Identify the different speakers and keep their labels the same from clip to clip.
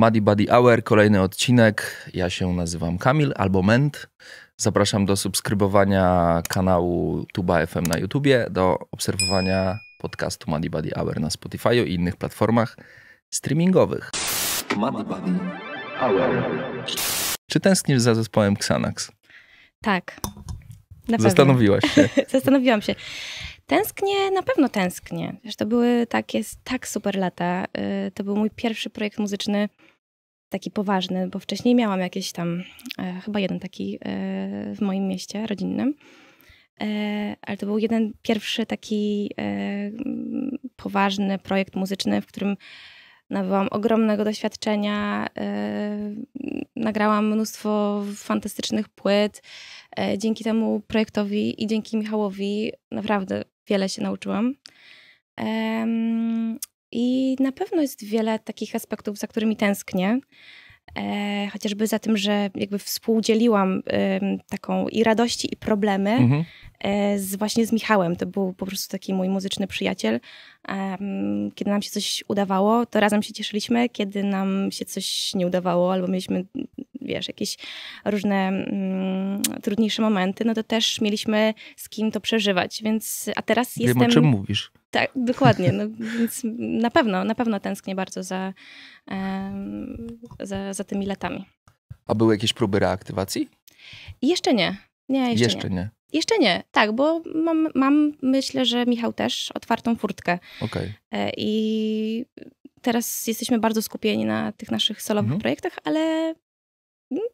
Speaker 1: Muddy Buddy Hour, kolejny odcinek. Ja się nazywam Kamil albo Ment. Zapraszam do subskrybowania kanału Tuba FM na YouTubie, do obserwowania podcastu Muddy Buddy Hour na Spotify i innych platformach streamingowych. Muddy
Speaker 2: Buddy Hour.
Speaker 1: Czy tęsknisz za zespołem Xanax?
Speaker 2: Tak. Na pewno. Zastanowiłaś się. Zastanowiłam się. Tęsknię, na pewno tęsknię. Wiesz, to były takie, tak super lata. Y, to był mój pierwszy projekt muzyczny, taki poważny, bo wcześniej miałam jakieś tam, e, chyba jeden taki e, w moim mieście rodzinnym. E, ale to był jeden pierwszy taki poważny projekt muzyczny, w którym nabyłam ogromnego doświadczenia, nagrałam mnóstwo fantastycznych płyt. dzięki temu projektowi i dzięki Michałowi naprawdę wiele się nauczyłam. I na pewno jest wiele takich aspektów, za którymi tęsknię. E, chociażby za tym, że jakby współdzieliłam e, taką i radości, i problemy, mhm. E, z, właśnie z Michałem. To był po prostu taki mój muzyczny przyjaciel. Kiedy nam się coś udawało, to razem się cieszyliśmy. Kiedy nam się coś nie udawało, albo mieliśmy, wiesz, jakieś różne mm, trudniejsze momenty, no to też mieliśmy z kim to przeżywać. Więc, a teraz Wiem, jestem... Wiem, o czym mówisz. Tak, dokładnie. No, więc na pewno, na pewno tęsknię bardzo za, um, za, za tymi latami.
Speaker 1: A były jakieś próby reaktywacji?
Speaker 2: Jeszcze nie. Nie, jeszcze, jeszcze nie. nie. Jeszcze nie, tak, bo mam, mam, myślę, że Michał też otwartą furtkę. Okay. E, I teraz jesteśmy bardzo skupieni na tych naszych solowych mm -hmm. projektach, ale mm,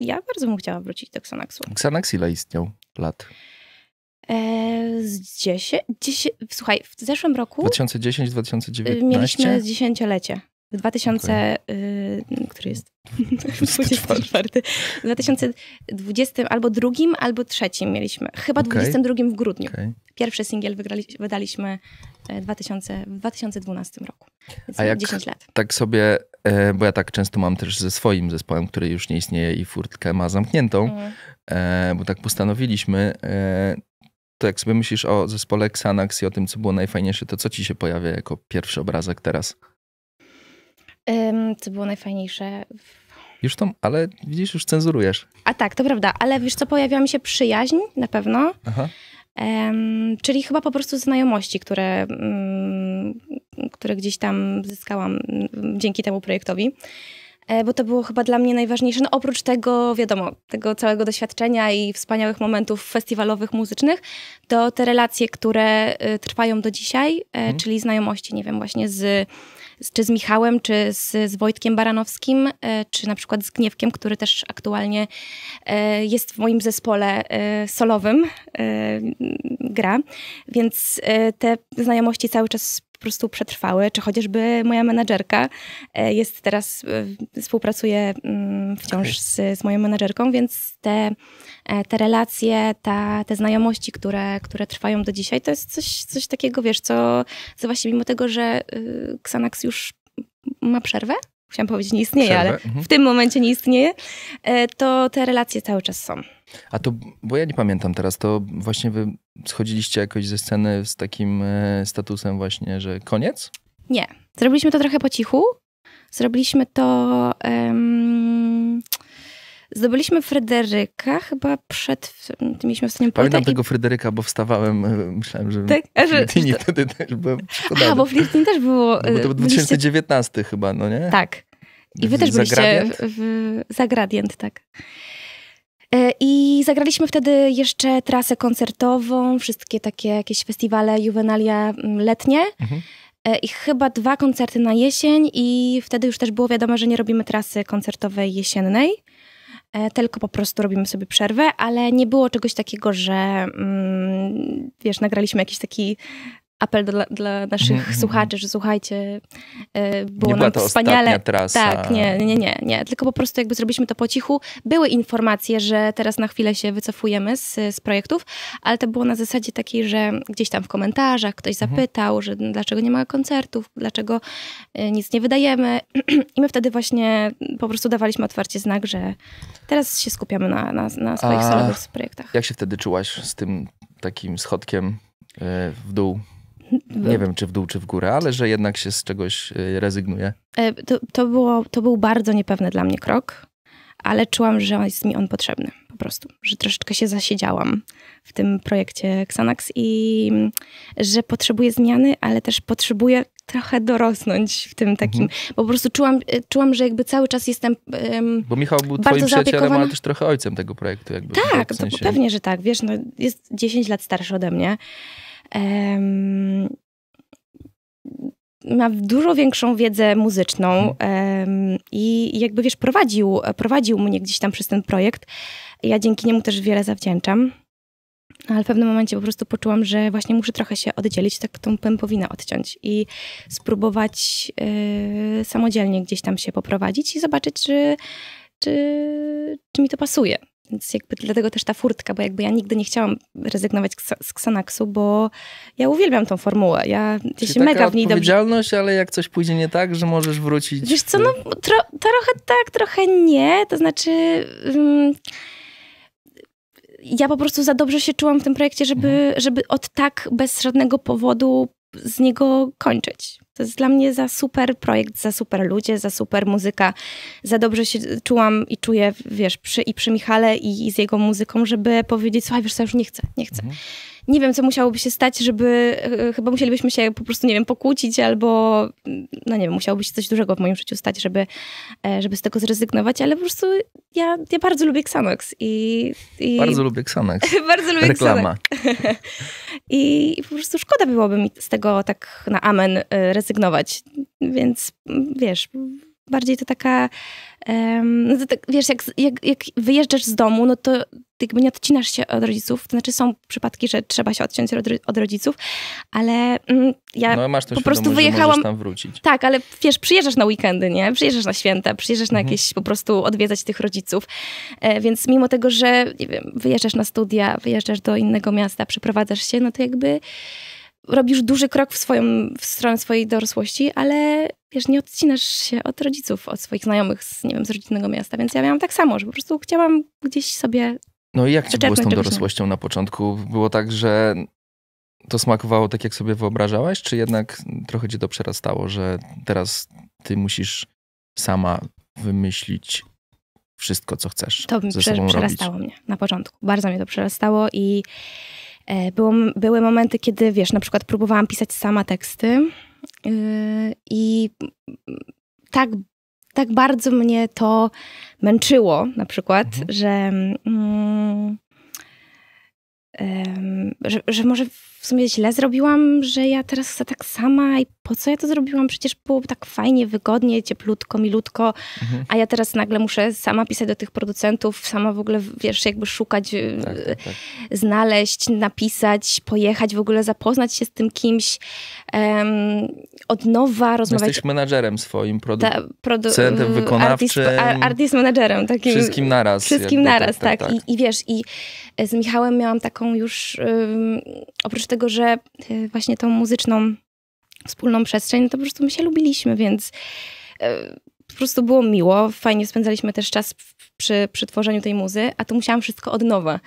Speaker 2: ja bardzo bym chciała wrócić do Xanaxu.
Speaker 1: Xanax ile istniał lat?
Speaker 2: E, z 10, 10, słuchaj, w zeszłym roku. 2010-2019. Mieliśmy dziesięciolecie. W 2000, okay. y, który jest? 24. 2020 albo drugim, albo trzecim mieliśmy. Chyba okay. 22 w grudniu. Okay. Pierwszy singiel wygrali, wydaliśmy 2000, e, w 2012 roku. Więc A jak 10 lat.
Speaker 1: Tak sobie, e, bo ja tak często mam też ze swoim zespołem, który już nie istnieje i furtkę ma zamkniętą, mm. E, bo tak postanowiliśmy. To jak sobie myślisz o zespole Xanax i o tym, co było najfajniejsze, to co ci się pojawia jako pierwszy obrazek teraz?
Speaker 2: co było najfajniejsze?
Speaker 1: Już tam, ale widzisz, już cenzurujesz.
Speaker 2: A tak, to prawda, ale wiesz co, pojawiła mi się przyjaźń na pewno. Aha. Um, czyli chyba po prostu znajomości, które, um, które gdzieś tam zyskałam mm, dzięki temu projektowi. E, bo to było chyba dla mnie najważniejsze. No, oprócz tego, wiadomo, tego całego doświadczenia i wspaniałych momentów festiwalowych, muzycznych, to te relacje, które y, trwają do dzisiaj, e, mhm. czyli znajomości, nie wiem, właśnie z czy z Michałem, czy z, z Wojtkiem Baranowskim, e, czy na przykład z Gniewkiem, który też aktualnie e, jest w moim zespole e, solowym, gra. Więc te znajomości cały czas po prostu przetrwały, czy chociażby moja menadżerka e, jest teraz, e, współpracuje mm, wciąż okay. z, z moją menadżerką, więc te, e, te relacje, ta, te znajomości, które, które trwają do dzisiaj, to jest coś, coś takiego, wiesz, co, co właśnie mimo tego, że y, Xanax już ma przerwę, chciałam powiedzieć nie istnieje, Przerwę. ale mhm. w tym momencie nie istnieje, to te relacje cały czas są.
Speaker 1: A to, bo ja nie pamiętam teraz, to właśnie wy schodziliście jakoś ze sceny z takim e, statusem właśnie, że koniec?
Speaker 2: Nie. Zrobiliśmy to trochę po cichu. Zrobiliśmy to... Um... Zdobyliśmy Fryderyka chyba przed. Mieliśmy ostatnią płytę. Pamiętam i...
Speaker 1: tego Frederyka, bo wstawałem, e, myślałem, że. Tak, a że. Flirtini to... wtedy też byłem. A, bo Flirtini
Speaker 2: też było. No, bo to był 2019
Speaker 1: e, byliście... chyba, no nie?
Speaker 2: Tak. I wy też byliście. Zagradiant? W, Zagradient, tak. E, I zagraliśmy wtedy jeszcze trasę koncertową, wszystkie takie jakieś festiwale juwenalia mm, letnie. Mhm. E, I chyba dwa koncerty na jesień, i wtedy już też było wiadomo, że nie robimy trasy koncertowej jesiennej, e, tylko po prostu robimy sobie przerwę, ale nie było czegoś takiego, że mm, wiesz, nagraliśmy jakiś taki apel dla, dla naszych mm -hmm. słuchaczy, że słuchajcie, e, było nie nam była to wspaniale. Trasa. Tak, nie, nie, nie, nie. Tylko po prostu jakby zrobiliśmy to po cichu. Były informacje, że teraz na chwilę się wycofujemy z, z projektów, ale to było na zasadzie takiej, że gdzieś tam w komentarzach ktoś mhm. zapytał, mm -hmm. że dlaczego nie ma koncertów, dlaczego e, nic nie wydajemy. I my wtedy właśnie po prostu dawaliśmy otwarcie znak, że teraz się skupiamy na, na, na swoich A solowych projektach.
Speaker 1: Jak się wtedy czułaś z tym takim schodkiem e, w dół? Nie wiem, czy w dół, czy w górę, ale że jednak się z czegoś y, rezygnuje.
Speaker 2: E, to, to, było, to był bardzo niepewny dla mnie krok, ale czułam, że jest mi on potrzebny po prostu, że troszeczkę się zasiedziałam w tym projekcie Xanax i że potrzebuję zmiany, ale też potrzebuję trochę dorosnąć w tym takim, mhm. bo po prostu czułam, e, czułam, że jakby cały czas jestem um, Bo Michał był twoim przyjacielem, ale też
Speaker 1: trochę ojcem tego projektu. Jakby, tak, w sensie. to pewnie, że
Speaker 2: tak. Wiesz, no, jest 10 lat starszy ode mnie ma dużo większą wiedzę muzyczną um, i jakby wiesz, prowadził, prowadził mnie gdzieś tam przez ten projekt. Ja dzięki niemu też wiele zawdzięczam. Ale w pewnym momencie po prostu poczułam, że właśnie muszę trochę się oddzielić, tak tą pępowinę odciąć i spróbować yy, samodzielnie gdzieś tam się poprowadzić i zobaczyć, czy, czy, czy mi to pasuje. Więc jakby dlatego też ta furtka, bo jakby ja nigdy nie chciałam rezygnować z Xanaxu, bo ja uwielbiam tą formułę. Ja Czyli mega w niej odpowiedzialność,
Speaker 1: dobrze... ale jak coś pójdzie nie tak, że możesz wrócić. Wiesz co, no
Speaker 2: tro, trochę tak, trochę nie. To znaczy... Um, ja po prostu za dobrze się czułam w tym projekcie, żeby, mhm. żeby od tak bez żadnego powodu z niego kończyć. To jest dla mnie za super projekt, za super ludzie, za super muzyka. Za dobrze się czułam i czuję, wiesz, przy, i przy Michale i, i z jego muzyką, żeby powiedzieć, słuchaj, wiesz co, już nie chcę, nie chcę. Mhm nie wiem, co musiałoby się stać, żeby e, chyba musielibyśmy się po prostu, nie wiem, pokłócić albo, no nie wiem, musiałoby się coś dużego w moim życiu stać, żeby, e, żeby z tego zrezygnować, ale po prostu ja, ja bardzo lubię Xanax i... i... Bardzo lubię
Speaker 1: Xanax. bardzo lubię Reklama.
Speaker 2: I po prostu szkoda byłoby mi z tego tak na amen e, rezygnować, więc mm, wiesz, bardziej to taka, um, to tak, wiesz, jak, jak, jak wyjeżdżasz z domu, no to jakby nie odcinasz się od rodziców. To znaczy są przypadki, że trzeba się odciąć od, od rodziców, ale mm, ja no, masz po prostu wyjechałam. tam wrócić. Tak, ale wiesz, przyjeżdżasz na weekendy, nie? Przyjeżdżasz na święta, przyjeżdżasz mhm. na jakieś po prostu odwiedzać tych rodziców. E, więc mimo tego, że nie wiem, wyjeżdżasz na studia, wyjeżdżasz do innego miasta, przeprowadzasz się, no to jakby robisz duży krok w, swoją, w stronę swojej dorosłości, ale wiesz, nie odcinasz się od rodziców, od swoich znajomych, z, nie wiem, z rodzinnego miasta, więc ja miałam tak samo, że po prostu chciałam gdzieś sobie No i jak ci było z tą dorosłością
Speaker 1: na początku? Było tak, że to smakowało tak, jak sobie wyobrażałaś, czy jednak trochę cię to przerastało, że teraz ty musisz sama wymyślić wszystko, co chcesz. To ze prze, przerastało
Speaker 2: robić. mnie na początku. Bardzo mnie to przerastało i E, było, były momenty, kiedy wiesz, na przykład próbowałam pisać sama teksty y, i tak, tak bardzo mnie to męczyło, na przykład, mhm. że. Mm, że, że, może w sumie źle zrobiłam, że ja teraz chcę tak sama i po co ja to zrobiłam? Przecież było tak fajnie, wygodnie, cieplutko, milutko, mhm. a ja teraz nagle muszę sama pisać do tych producentów, sama w ogóle, wiesz, jakby szukać, tak, y, tak, tak. znaleźć, napisać, pojechać, w ogóle zapoznać się z tym kimś um, od nowa, rozmawiać. Jesteś
Speaker 1: menadżerem swoim, producentem produ wykonawczym. Artist, artist menadżerem. Takim, wszystkim naraz. Wszystkim naraz, tak tak, tak. tak,
Speaker 2: I, I wiesz, i z Michałem miałam taką już, um, oprócz tego, że y, właśnie tą muzyczną wspólną przestrzeń, no to po prostu my się lubiliśmy, więc e, po prostu było miło. Fajnie spędzaliśmy też czas przy, przy tworzeniu tej muzy, a tu musiałam wszystko od nowa.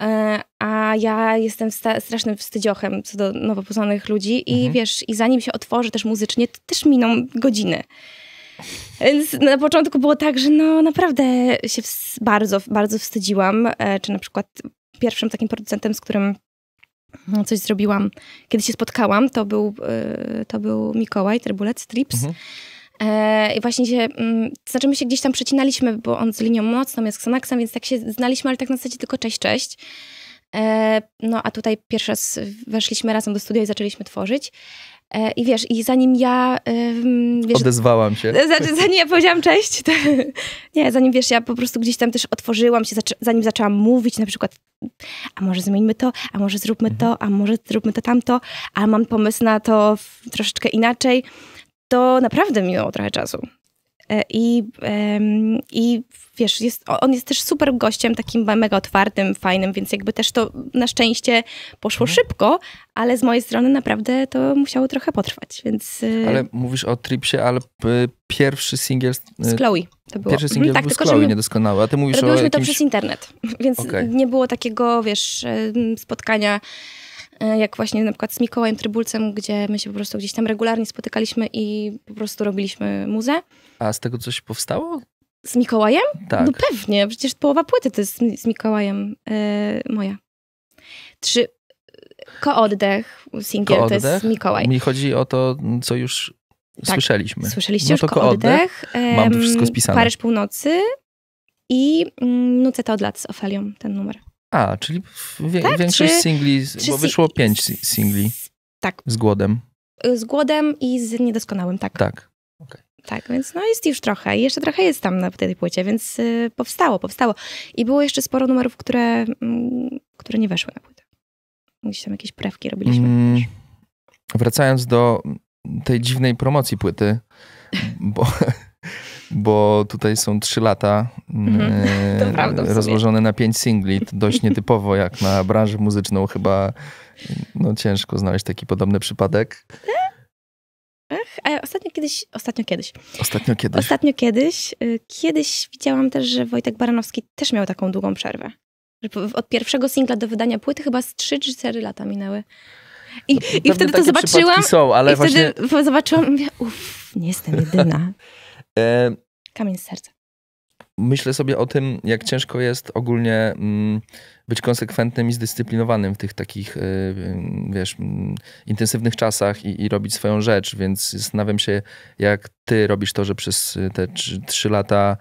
Speaker 2: E, a ja jestem strasznym wstydziochem co do nowo poznanych ludzi i mhm. wiesz, i zanim się otworzy też muzycznie, to też miną godziny. Więc na początku było tak, że no naprawdę się bardzo, bardzo wstydziłam, e, czy na przykład pierwszym takim producentem, z którym coś zrobiłam. Kiedy się spotkałam, to był, e, to był Mikołaj Trebulec, Strips. Mhm. E, I właśnie się, mm, znaczy my się gdzieś tam przecinaliśmy, bo on z linią mocną jest Xanaxem, więc tak się znaliśmy, ale tak na zasadzie tylko cześć, cześć. E, no a tutaj pierwszy raz weszliśmy razem do studia i zaczęliśmy tworzyć. E, I wiesz, i zanim ja. E, mm, wiesz, Odezwałam się. Znaczy, zanim ja powiedziałam cześć, to, nie, zanim wiesz, ja po prostu gdzieś tam też otworzyłam się, zanim zaczęłam mówić, na przykład, a może zmieńmy to, a może zróbmy to, a może zróbmy to tamto, a mam pomysł na to troszeczkę inaczej, to naprawdę minęło trochę czasu. E, I, I wiesz, jest, on jest też super gościem, takim mega otwartym, fajnym, więc jakby też to na szczęście poszło mhm. szybko, ale z mojej strony naprawdę to musiało trochę potrwać, więc... Y, ale
Speaker 1: mówisz o Tripsie, ale y, pierwszy singiel... Z y, Chloe to było. Pierwszy singiel tak, był tylko, z Chloe niedoskonały, a ty mówisz o jakimś... to przez
Speaker 2: internet, więc okay. nie było takiego, wiesz, spotkania e, jak właśnie na przykład z Mikołajem Trybulcem, gdzie my się po prostu gdzieś tam regularnie spotykaliśmy i po prostu robiliśmy muzę.
Speaker 1: A z tego coś powstało?
Speaker 2: Z Mikołajem? Tak. No pewnie, przecież połowa płyty to jest z, Mikołajem yy, moja. Trzy... E, kooddech, singiel, Kooddech? to jest Mikołaj. Mi
Speaker 1: chodzi o to, co już tak. słyszeliśmy. Słyszeliście no już Kooddech. Kooddech. Mam to wszystko spisane. Paryż
Speaker 2: Północy i mm, Nuceta od lat z Ofelią, ten numer. A, czyli
Speaker 1: wie, tak, większość singli, bo wyszło si pięć singli. Tak. Z głodem.
Speaker 2: E, z głodem i z niedoskonałym, tak. Tak. Okay. Tak, więc no jest już trochę. I jeszcze trochę jest tam na tej płycie, więc y, powstało, powstało. I było jeszcze sporo numerów, które, mm, które nie weszły na płytę. Gdzieś tam jakieś prawki robiliśmy.
Speaker 1: Mm, wracając do tej dziwnej promocji płyty, bo, bo tutaj są trzy lata mm, mhm. e, rozłożone na pięć singli. To dość nietypowo jak na branżę muzyczną. Chyba no, ciężko znaleźć taki podobny przypadek.
Speaker 2: Tak, a ostatnio kiedyś, ostatnio kiedyś.
Speaker 1: Ostatnio kiedyś. Ostatnio
Speaker 2: kiedyś. Y, kiedyś widziałam też, że Wojtek Baranowski też miał taką długą przerwę. Od pierwszego singla do wydania płyty chyba z 3 czy 4 lata minęły. I, no, i wtedy to zobaczyłam. Są, ale i właśnie... wtedy zobaczyłam i mówię, uff, nie jestem jedyna. E, Kamień z serca
Speaker 1: myślę sobie o tym, jak ciężko jest ogólnie mm, być konsekwentnym i zdyscyplinowanym w tych takich, y, y, wiesz, mm, intensywnych czasach i, i robić swoją rzecz, więc zastanawiam się, jak ty robisz to, że przez y, te trzy lata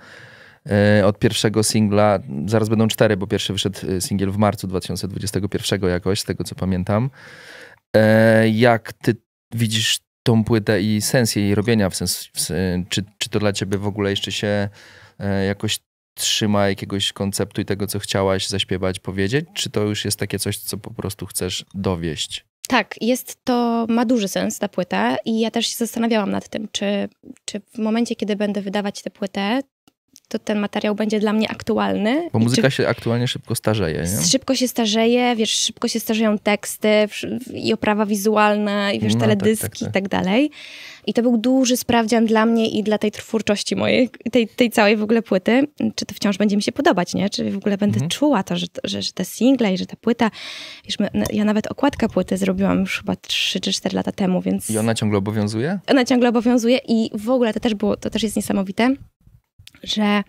Speaker 1: od pierwszego singla, zaraz będą cztery, bo pierwszy wyszedł singiel w marcu 2021 jakoś, z tego co pamiętam. E, jak ty widzisz tą płytę i sens jej robienia? W sens, w, czy, czy to dla ciebie w ogóle jeszcze się E, jakoś trzyma jakiegoś konceptu i tego, co chciałaś zaśpiewać, powiedzieć? Czy to już jest takie coś, co po prostu chcesz dowieść?
Speaker 2: Tak, jest to, ma duży sens ta płyta i ja też się zastanawiałam nad tym, czy, czy w momencie, kiedy będę wydawać tę płytę, to ten materiał będzie dla mnie aktualny. Bo muzyka
Speaker 1: czy... się aktualnie szybko starzeje, nie? Szybko
Speaker 2: się starzeje, wiesz, szybko się starzeją teksty i oprawa wizualna, i wiesz, no, tak, teledyski tak, tak, tak. i tak dalej. I to był duży sprawdzian dla mnie i dla tej twórczości mojej, tej, tej całej w ogóle płyty, czy to wciąż będzie mi się podobać, nie? Czy w ogóle będę mhm. czuła to, że, że, że te single i że ta płyta, wiesz, my, ja nawet okładkę płyty zrobiłam już chyba 3 czy 4 lata temu, więc... I
Speaker 1: ona ciągle obowiązuje?
Speaker 2: Ona ciągle obowiązuje i w ogóle to też było, to też jest niesamowite, że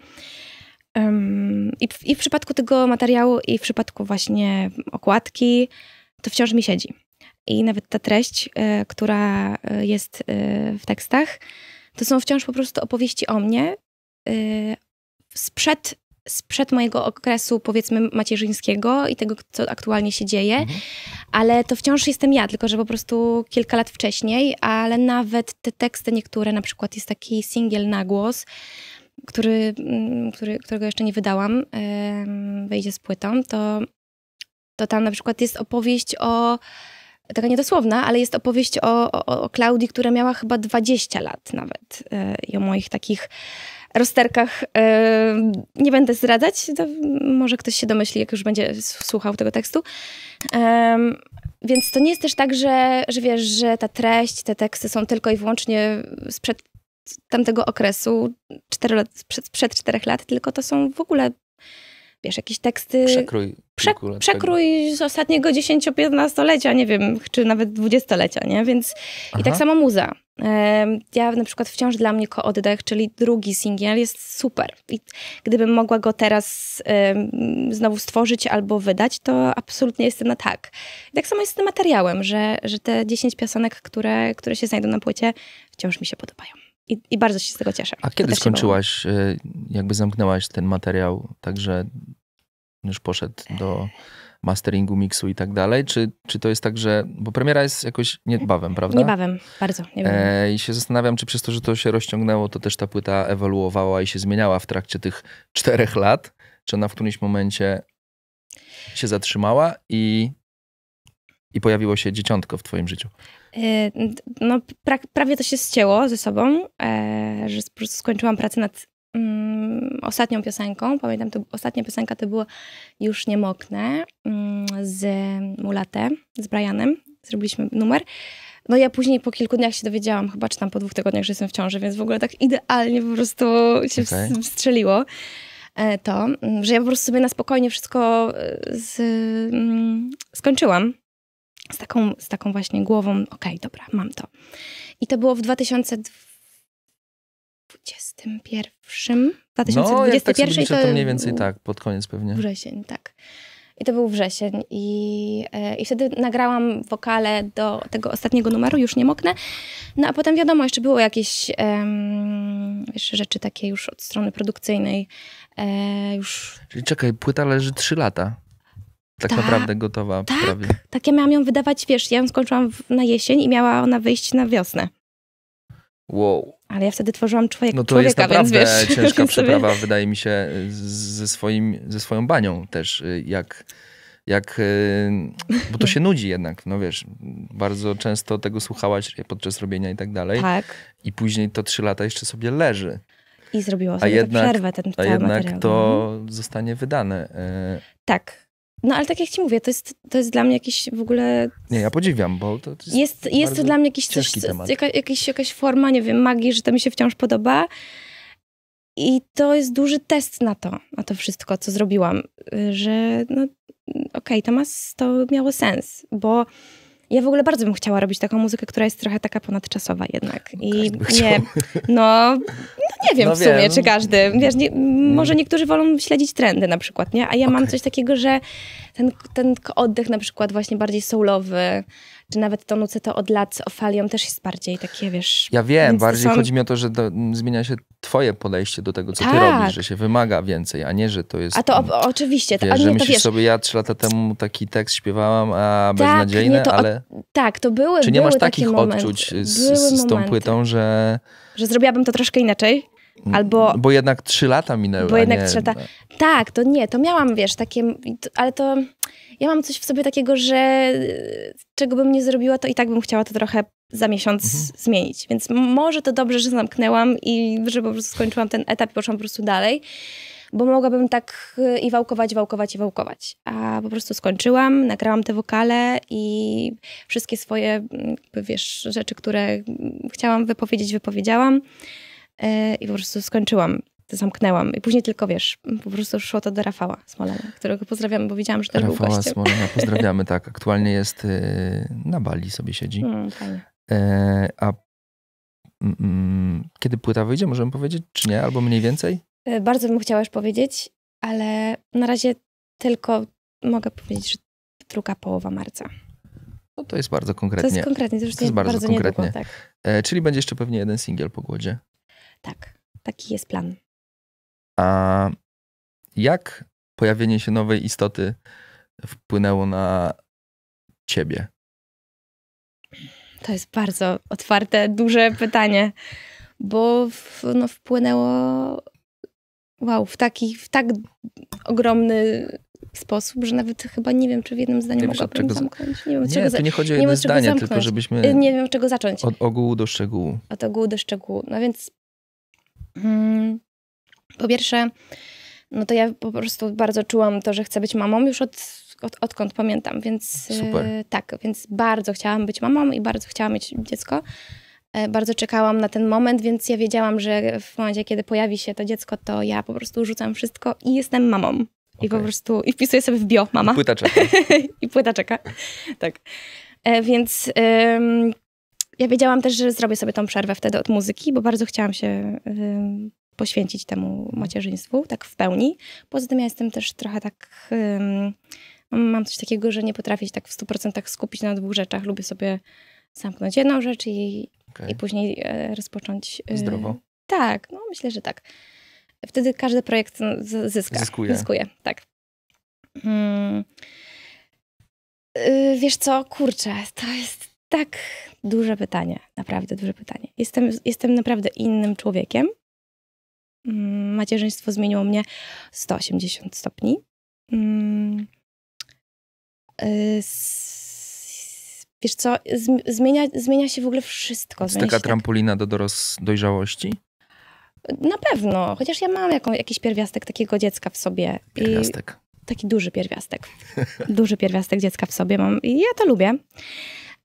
Speaker 2: um, i, w, i w przypadku tego materiału, i w przypadku właśnie okładki, to wciąż mi siedzi. I nawet ta treść, y, która e, jest y, w tekstach, to są wciąż po prostu opowieści o mnie y, sprzed, sprzed mojego okresu, powiedzmy, macierzyńskiego i tego, co aktualnie się dzieje, mhm. ale to wciąż jestem ja, tylko że po prostu kilka lat wcześniej, ale nawet te teksty niektóre, na przykład jest taki singiel na głos, który, mm, który, którego jeszcze nie wydałam, wejdzie z płytą, to, to tam na przykład jest opowieść o taka niedosłowna, ale jest opowieść o, o, o Klaudii, która miała chyba 20 lat nawet e, i o moich takich rozterkach. E, nie będę zdradzać, może ktoś się domyśli, jak już będzie słuchał tego tekstu. Więc to nie jest też tak, że, że wiesz, że ta treść, te teksty są tylko i wyłącznie sprzed tamtego okresu, 4 lat, sprzed, czterech lat, tylko to są w ogóle wiesz, jakieś teksty. Przekrój.
Speaker 1: Prze, przekrój
Speaker 2: z ostatniego dziesięciopiętnastolecia, nie wiem, czy nawet dwudziestolecia, nie? Więc Aha. i tak samo muza. Ja na przykład wciąż dla mnie Kooddech, czyli drugi singiel, jest super. I gdybym mogła go teraz um, znowu stworzyć albo wydać, to absolutnie jestem na tak. I tak samo jest z tym materiałem, że, że te 10 piosenek, które, które się znajdą na płycie, wciąż mi się podobają. I, I, bardzo się z tego cieszę. A kiedy
Speaker 1: skończyłaś, e, jakby zamknęłaś ten materiał, także już poszedł do masteringu, miksu i tak dalej? Czy, czy to jest tak, że. Bo premiera jest jakoś niebawem, mm. prawda? Niebawem, bardzo. Niebawem. E, I się zastanawiam, czy przez to, że to się rozciągnęło, to też ta płyta ewoluowała i się zmieniała w trakcie tych czterech lat. Czy ona w którymś momencie się zatrzymała i i pojawiło się dzieciątko w twoim życiu?
Speaker 2: Yy, no, pra prawie to się zcięło ze sobą, e, że po prostu skończyłam pracę nad mm, ostatnią piosenką. Pamiętam, to ostatnia piosenka to było Już nie moknę mm, z Mulatę, z Brianem. Zrobiliśmy numer. No ja później po kilku dniach się dowiedziałam, chyba czy tam po dwóch tygodniach, że jestem w ciąży, więc w ogóle tak idealnie po prostu się okay. strzeliło e, to, że ja po prostu sobie na spokojnie wszystko e, z, mm, skończyłam z taką, z taką właśnie głową, okej, okay, dobra, mam to. I to było w 2021, 2021 no, jak tak sobie to mniej więcej tak,
Speaker 1: pod koniec pewnie.
Speaker 2: Wrzesień, tak. I to był wrzesień i, e, i wtedy nagrałam wokale do tego ostatniego numeru, już nie moknę. No a potem wiadomo, jeszcze było jakieś wiesz, rzeczy takie już od strony produkcyjnej. E, już...
Speaker 1: Czyli czekaj, płyta leży 3 lata tak Ta, naprawdę gotowa tak, prawie.
Speaker 2: Tak, ja miałam ją wydawać, wiesz, ja ją skończyłam w, na jesień i miała ona wyjść na wiosnę. Wow. Ale ja wtedy tworzyłam człowiek, no to człowieka, jest naprawdę więc, wiesz, ciężka przeprawa, wydaje
Speaker 1: mi się, ze, swoim, ze swoją banią też, y, jak, jak, y, bo to się nudzi jednak, no wiesz, bardzo często tego słuchałaś podczas robienia i tak dalej. Tak. I później to trzy lata jeszcze sobie leży.
Speaker 2: I zrobiło sobie a jednak, przerwę ten cały A jednak to
Speaker 1: mhm. zostanie wydane. Y.
Speaker 2: Tak, no ale tak jak ci mówię, to jest, to jest dla mnie jakiś w ogóle...
Speaker 1: Nie, ja podziwiam, bo to, to
Speaker 2: jest Jest, jest to dla mnie jakiś coś, Jaka, jakaś, jakaś forma, nie wiem, magii, że to mi się wciąż podoba. I to jest duży test na to, na to wszystko, co zrobiłam, y, że no okej, okay, to, to miało sens, bo ja w ogóle bardzo bym chciała robić taką muzykę, która jest trochę taka ponadczasowa jednak. I nie, no, no nie wiem no w sumie, wiem. czy każdy. Wiesz, nie, może niektórzy wolą śledzić trendy na przykład, nie? A ja okay. mam coś takiego, że ten, ten oddech na przykład właśnie bardziej soulowy, czy nawet to nuce to od lat z Ofalią też jest bardziej takie, wiesz... Ja wiem, bardziej są... chodzi
Speaker 1: mi o to, że do, zmienia się twoje podejście do tego, co tak. ty robisz, że się wymaga więcej, a nie, że to jest... A to
Speaker 2: oczywiście. Wiesz, a nie, że myślisz wiesz.
Speaker 1: sobie, ja trzy lata temu taki tekst śpiewałam, a tak, beznadziejny, to, ale...
Speaker 2: Tak, to były Czy nie były masz takich odczuć z, z, z, tą
Speaker 1: płytą, że...
Speaker 2: Że zrobiłabym to troszkę inaczej? Mm, Albo,
Speaker 1: bo jednak trzy lata minęły. Bo jednak nie... trzy lata.
Speaker 2: Tak, to nie, to miałam, wiesz, takie, ale to ja mam coś w sobie takiego, że y, czego bym nie zrobiła, to i tak bym chciała to trochę za miesiąc mhm. zmienić. Więc może to dobrze, że zamknęłam i że po prostu skończyłam ten etap i poszłam po prostu dalej, bo mogłabym tak y, i wałkować, wałkować i wałkować. A po prostu skończyłam, nagrałam te wokale i wszystkie swoje, wiesz, rzeczy, które chciałam wypowiedzieć, wypowiedziałam y, i po prostu skończyłam zamknęłam. I później tylko, wiesz, po prostu szło to do Rafała Smolena, którego pozdrawiamy, bo widziałam, że też Rafała był gościem. Smolena,
Speaker 1: pozdrawiamy, tak. Aktualnie jest y, na Bali, sobie siedzi. Mm, fajnie. E, a mm, mm, kiedy płyta wyjdzie, możemy powiedzieć, czy nie, albo mniej więcej?
Speaker 2: E, bardzo bym chciała już powiedzieć, ale na razie tylko mogę powiedzieć, że druga połowa marca.
Speaker 1: No to jest bardzo konkretnie. To jest konkretnie, to już to jest bardzo, bardzo konkretnie. Niedługo, tak. e, czyli będzie jeszcze pewnie jeden singiel po głodzie.
Speaker 2: Tak, taki jest plan.
Speaker 1: A jak pojawienie się nowej istoty wpłynęło na ciebie?
Speaker 2: To jest bardzo otwarte, duże pytanie, bo w, no, wpłynęło wow, w taki, w tak ogromny sposób, że nawet chyba nie wiem, czy w jednym zdaniu mogę mogłabym zamknąć. Nie, wiem, nie czego... to nie chodzi o jedno zdanie, tylko żebyśmy... Nie wiem, czego zacząć.
Speaker 1: Od ogółu do szczegółu.
Speaker 2: Od ogółu do szczegółu. No więc hmm, po pierwsze, no to ja po prostu bardzo czułam to, że chcę być mamą już od od, odkąd pamiętam, więc e, Super. tak, więc bardzo chciałam być mamą i bardzo chciałam mieć dziecko. E, bardzo czekałam na ten moment, więc ja wiedziałam, że w momencie, kiedy pojawi się to dziecko, to ja po prostu rzucam wszystko i jestem mamą. I po prostu i wpisuję sobie w bio mama. I płyta czeka. I płyta czeka. tak. E, więc ym, ja wiedziałam też, że zrobię sobie tą przerwę wtedy od muzyki, bo bardzo chciałam się ym, poświęcić temu macierzyństwu, tak w pełni. Poza tym ja jestem też trochę tak. Ym, mam coś takiego, że nie potrafię się tak w 100% skupić na dwóch rzeczach. Lubię sobie zamknąć jedną rzecz i, okay. i później e, rozpocząć. E, Zdrowo. Tak, no myślę, że tak. Wtedy każdy projekt zyska. Zyskuje. Zyskuje, tak. Hmm. E, wiesz co, kurczę, to jest tak duże pytanie, naprawdę duże pytanie. Jestem, jestem naprawdę innym człowiekiem. Mm, macierzyństwo zmieniło mnie 180 stopni. Mm. Y, wiesz co, zmienia, zmienia się w ogóle wszystko. Jest taka tak trampolina
Speaker 1: tak. do doros dojrzałości?
Speaker 2: Na pewno, chociaż ja mam jaką, jakiś pierwiastek takiego dziecka w sobie. Pierwiastek. I taki duży pierwiastek. duży pierwiastek dziecka w sobie mam i ja to lubię.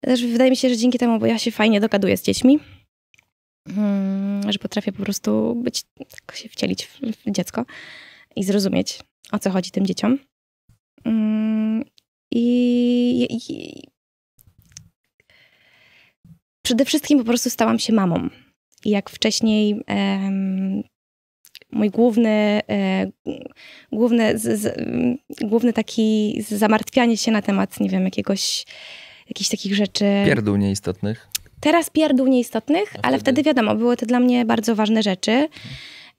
Speaker 2: Też wydaje mi się, że dzięki temu, bo ja się fajnie dogaduję z dziećmi, mm, że potrafię po prostu być, tak się wcielić w, dziecko i zrozumieć, o co chodzi tym dzieciom. Hmm i, i przede wszystkim po prostu stałam się mamą. I jak wcześniej um, mój główny, e, główny, z, z, główny taki zamartwianie się na temat, nie wiem, jakiegoś, jakichś takich rzeczy. Pierdół
Speaker 1: nieistotnych.
Speaker 2: Teraz pierdół nieistotnych, ale wtedy... wtedy wiadomo, były to dla mnie bardzo ważne rzeczy.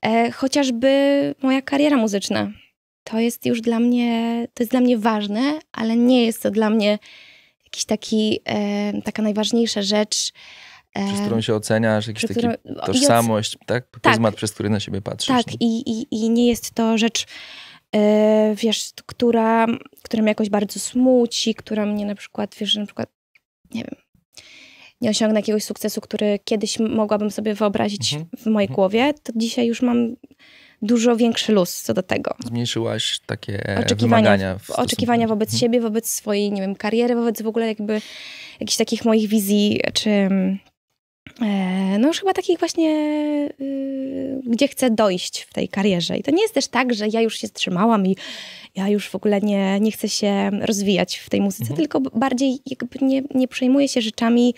Speaker 2: E, chociażby moja kariera muzyczna to jest już dla mnie, to jest dla mnie ważne, ale nie jest to dla mnie jakiś taki, e, taka najważniejsza rzecz. E, przez którą się oceniasz, jakiś taki którą, tożsamość,
Speaker 1: tak? tak. Pryzmat, tak, przez który na siebie patrzysz. Tak, no.
Speaker 2: i, i, i nie jest to rzecz, e, wiesz, która, która mnie jakoś bardzo smuci, która mnie na przykład, wiesz, na przykład, nie wiem, nie osiągnę jakiegoś sukcesu, który kiedyś mogłabym sobie wyobrazić mhm. w mojej mhm. głowie, to dzisiaj już mam dużo większy luz co do tego.
Speaker 1: Zmniejszyłaś takie e, oczekiwania, w
Speaker 2: oczekiwania wobec mhm. siebie, wobec swojej, nie wiem, kariery, wobec w ogóle jakby jakichś takich moich wizji, czy mm, e, no już chyba takich właśnie, y, gdzie chcę dojść w tej karierze. I to nie jest też tak, że ja już się trzymałam i ja już w ogóle nie, nie chcę się rozwijać w tej muzyce, mhm. tylko bardziej jakby nie, nie przejmuję się rzeczami,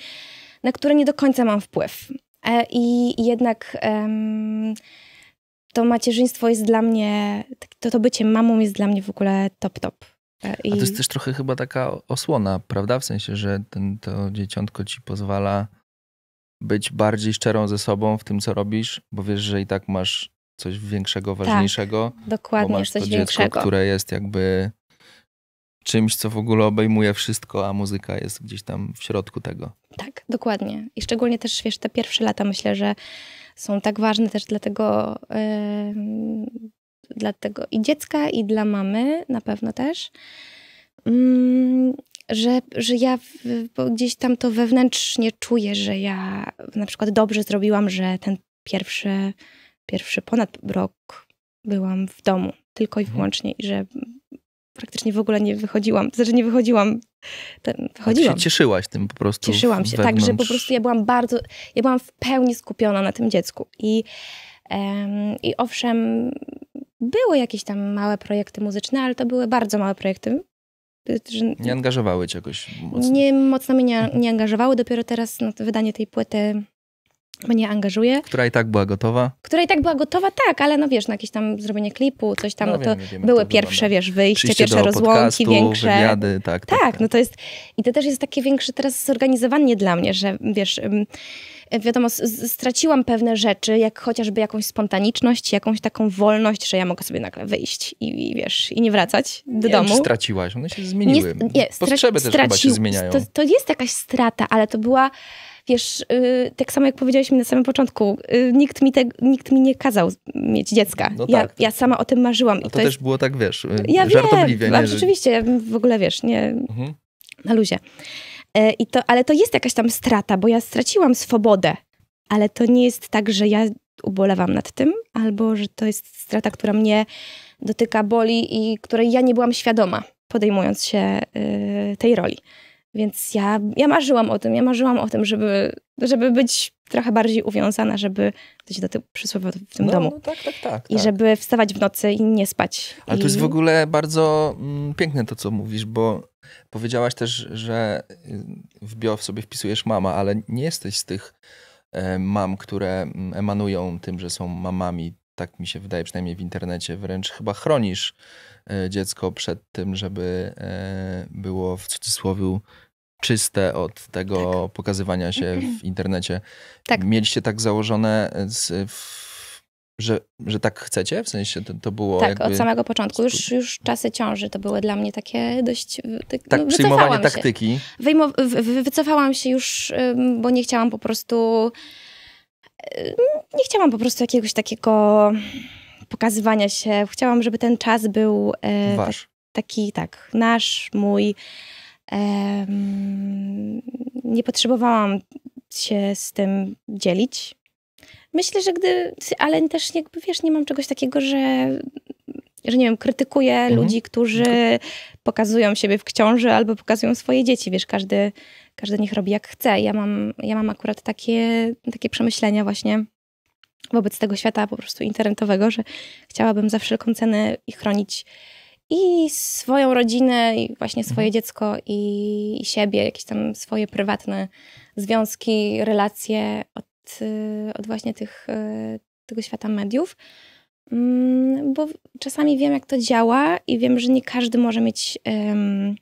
Speaker 2: na które nie do końca mam wpływ. E, I jednak to macierzyństwo jest dla mnie, to, to bycie mamą jest dla mnie w ogóle top, top. I... E, a to jest też
Speaker 1: trochę chyba taka osłona, prawda? W sensie, że ten, to dzieciątko ci pozwala być bardziej szczerą ze sobą w tym, co robisz, bo wiesz, że i tak masz coś większego, tak, ważniejszego. Tak, dokładnie, bo masz coś to dziecko, większego. które jest jakby czymś, co w ogóle obejmuje wszystko, a muzyka jest gdzieś tam w środku tego.
Speaker 2: Tak, dokładnie. I szczególnie też, wiesz, te pierwsze lata myślę, że są tak ważne też dlatego, dlatego i dziecka, i dla mamy na pewno też. Mm, że, że ja gdzieś tam to wewnętrznie czuję, że ja na przykład dobrze zrobiłam, że ten pierwszy, pierwszy ponad rok byłam w domu tylko i mhm. wyłącznie, i że praktycznie w ogóle nie wychodziłam. To znaczy nie wychodziłam, wychodziłam. Znaczy się
Speaker 1: cieszyłaś tym po prostu. Cieszyłam się, wewnątrz. tak, że po prostu
Speaker 2: ja byłam bardzo, ja byłam w pełni skupiona na tym dziecku. I, um, i owszem, były jakieś tam małe projekty muzyczne, ale to były bardzo małe projekty. Y,
Speaker 1: nie angażowały cię jakoś mocno? Nie,
Speaker 2: mocno mnie nie, nie angażowały. Dopiero teraz no, wydanie tej płyty mnie angażuje.
Speaker 1: Która i tak była gotowa?
Speaker 2: Która i tak była gotowa, tak, ale no wiesz, na no jakieś tam zrobienie klipu, coś tam, no, no to wiemy, wiemy, były to pierwsze, wygląda. wiesz, wyjście, pierwsze rozłąki podcastu, większe. Wywiady, tak, tak, tak, tak, no to jest, i to też jest takie większe teraz zorganizowanie dla mnie, że wiesz... wiadomo, straciłam pewne rzeczy, jak chociażby jakąś spontaniczność, jakąś taką wolność, że ja mogę sobie nagle wyjść i, i wiesz, i nie wracać do nie domu. Wiem,
Speaker 1: straciłaś, one się zmieniły. Nie, nie, Potrzeby straci, też straci, chyba się zmieniają. To,
Speaker 2: to jest jakaś strata, ale to była Wiesz, y, tak samo jak powiedzieliśmy na samym początku, y, nikt mi, te, nikt mi nie kazał mieć dziecka. No ja, tak. ja sama o tym marzyłam. I no to, to też jest...
Speaker 1: było tak, wiesz, y, ja żartobliwie. Wiem, nie, że... Rzeczywiście,
Speaker 2: ja w ogóle, wiesz, nie mhm. na luzie. E, I to, ale to jest jakaś tam strata, bo ja straciłam swobodę, ale to nie jest tak, że ja ubolewam nad tym, albo że to jest strata, która mnie dotyka, boli i której ja nie byłam świadoma, podejmując się tej roli. Więc ja, ja marzyłam o tym, ja marzyłam o tym, żeby, żeby być trochę bardziej uwiązana, żeby być do tego przysłowiowo w tym no, domu. No, tak, tak, tak. I tak. żeby wstawać w nocy i nie spać. Ale I... to jest w
Speaker 1: ogóle bardzo mm, piękne to, co mówisz, bo powiedziałaś też, że y, w bio w sobie wpisujesz mama, ale nie jesteś z tych e, mam, które mm, emanują tym, że są mamami. Tak mi się wydaje, przynajmniej w internecie. Wręcz chyba chronisz e, dziecko przed tym, żeby e, było w cudzysłowie czyste od tego tak. pokazywania się w internecie. Tak. Mieliście tak założone, z, w, że, że tak chcecie? W sensie to, to było. Tak, jakby... od samego
Speaker 2: początku. Już, już czasy ciąży to były dla mnie takie dość. Tak, tak no, przyjmowanie taktyki. Się. Wycofałam się już, bo nie chciałam po prostu. Nie chciałam po prostu jakiegoś takiego pokazywania się. Chciałam, żeby ten czas był. E, Wasz. Tak, taki, tak, nasz, mój nie potrzebowałam się z tym dzielić. Myślę, że gdy, ale też jakby wiesz, nie mam czegoś takiego, że, że nie wiem, krytykuję mhm. ludzi, którzy pokazują siebie w książy albo pokazują swoje dzieci. Wiesz, każdy, każdy niech robi jak chce. Ja mam, ja mam akurat takie, takie przemyślenia właśnie wobec tego świata po prostu internetowego, że chciałabym za wszelką cenę ich chronić i swoją rodzinę, i właśnie swoje mhm. dziecko, i, siebie, jakieś tam swoje prywatne związki, relacje od, y, od właśnie tych, y, tego świata mediów. Mm, bo czasami wiem, jak to działa, i wiem, że nie każdy może mieć um,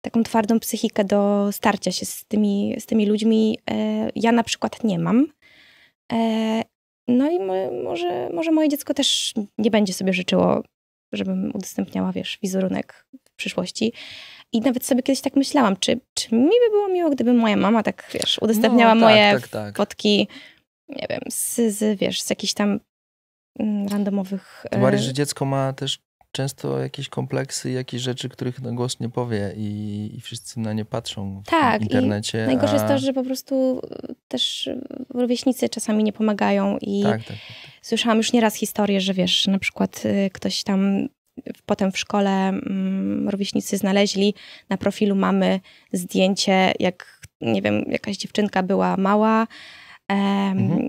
Speaker 2: taką twardą psychikę do starcia się z tymi, z tymi ludźmi. E, ja na przykład nie mam. E, no i mo może, może moje dziecko też nie będzie sobie życzyło żebym udostępniała, wiesz, wizerunek w przyszłości. I nawet sobie kiedyś tak myślałam, czy, czy mi by było miło, gdyby moja mama tak, wiesz, no, udostępniała no, tak, moje tak, tak, tak, fotki, nie wiem, z, z, wiesz, z jakichś tam mm, randomowych... Tym e, że
Speaker 1: dziecko ma też często jakieś kompleksy, jakieś rzeczy, których na głos nie powie i, i wszyscy na nie patrzą w tak, internecie. Tak, najgorsze a... jest to, że
Speaker 2: po prostu e, też rówieśnicy czasami nie pomagają i... Tak, tak, tak. tak słyszałam już nieraz historię, że wiesz, na przykład y, ktoś tam potem w szkole mm, rówieśnicy znaleźli na profilu mamy zdjęcie, jak nie wiem, jakaś dziewczynka była mała. Um, mhm.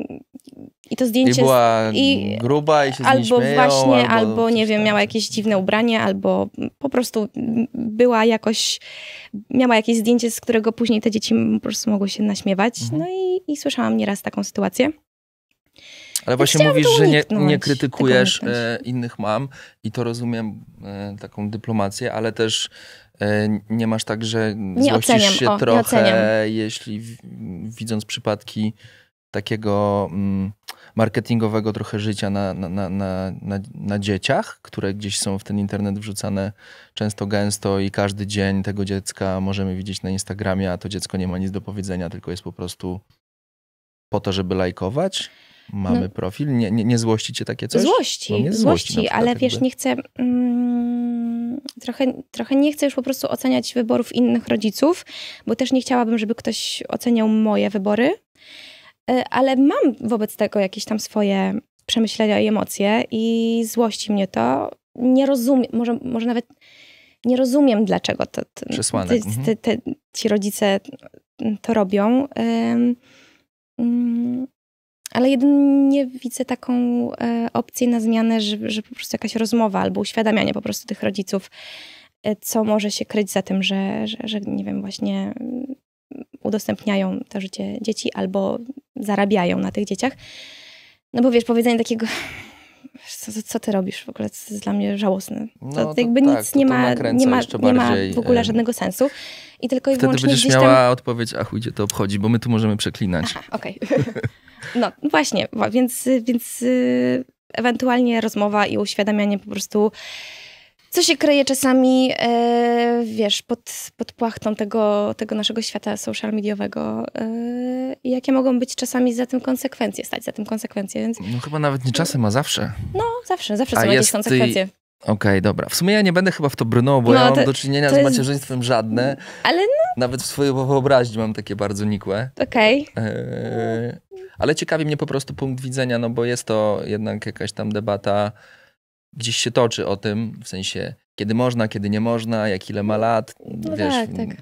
Speaker 2: I to zdjęcie. I była i,
Speaker 1: gruba i się Albo właśnie, albo, albo nie
Speaker 2: wiem, miała jakieś dziwne ubranie, albo po prostu była jakoś. Miała jakieś zdjęcie, z którego później te dzieci po prostu mogły się naśmiewać. Mhm. No i, i słyszałam nieraz taką sytuację.
Speaker 1: Ale właśnie mówisz, że nie, nie krytykujesz e, innych mam i to rozumiem, e, taką dyplomację, ale też e, nie masz tak, że nie złościsz oceniam. się o, trochę, jeśli w, widząc przypadki takiego mm, marketingowego trochę życia na, na, na, na, na dzieciach, które gdzieś są w ten internet wrzucane często gęsto i każdy dzień tego dziecka możemy widzieć na Instagramie, a to dziecko nie ma nic do powiedzenia, tylko jest po prostu po to, żeby lajkować? mamy no. profil? Nie, nie, nie złości cię takie coś? Złości, no złości, złości ale jakby. wiesz, nie
Speaker 2: chcę... Mm, trochę, trochę nie chcę już po prostu oceniać wyborów innych rodziców, bo też nie chciałabym, żeby ktoś oceniał moje wybory, e, ale mam wobec tego jakieś tam swoje przemyślenia i emocje i złości mnie to. Nie rozumiem, może, może nawet nie rozumiem, dlaczego to, to, mhm. te, te, ci rodzice to robią. Um, um, ale jedynie widzę taką e, opcję na zmianę, że, że po prostu jakaś rozmowa albo uświadamianie po prostu tych rodziców, e, co może się kryć za tym, że, że, że nie wiem, właśnie mm, udostępniają to życie dzieci albo zarabiają na tych dzieciach. No bo wiesz, powiedzenie takiego, co, co, ty robisz w ogóle, to jest dla mnie żałosne. To, no, to jakby tak, nic to nie, ma, nie, ma, nie ma w ogóle żadnego sensu. I tylko i Wtedy będziesz miała tam...
Speaker 1: odpowiedź, a chuj, to obchodzi, bo my tu możemy przeklinać.
Speaker 2: Okej. Okay. No, no właśnie, więc, więc y, ewentualnie rozmowa i uświadamianie po prostu, co się kryje czasami, e, wiesz, pod, pod płachtą tego, tego naszego świata social mediowego e, i jakie mogą być czasami za tym konsekwencje, stać za tym konsekwencje, więc...
Speaker 1: No chyba nawet nie czasem, a zawsze. No,
Speaker 2: zawsze, zawsze a są jakieś konsekwencje.
Speaker 1: Okej, okay, dobra. W sumie ja nie będę chyba w to brnął, bo no, ja mam to, do czynienia z macierzyństwem jest... żadne. Ale no... Nawet w swojej wyobraźni mam takie bardzo nikłe. Okej. Okay. Eee, ale ciekawi mnie po prostu punkt widzenia, no bo jest to jednak jakaś tam debata, gdzieś się toczy o tym, w sensie kiedy można, kiedy nie można, jak ile ma lat,
Speaker 2: no wiesz. Tak, tak.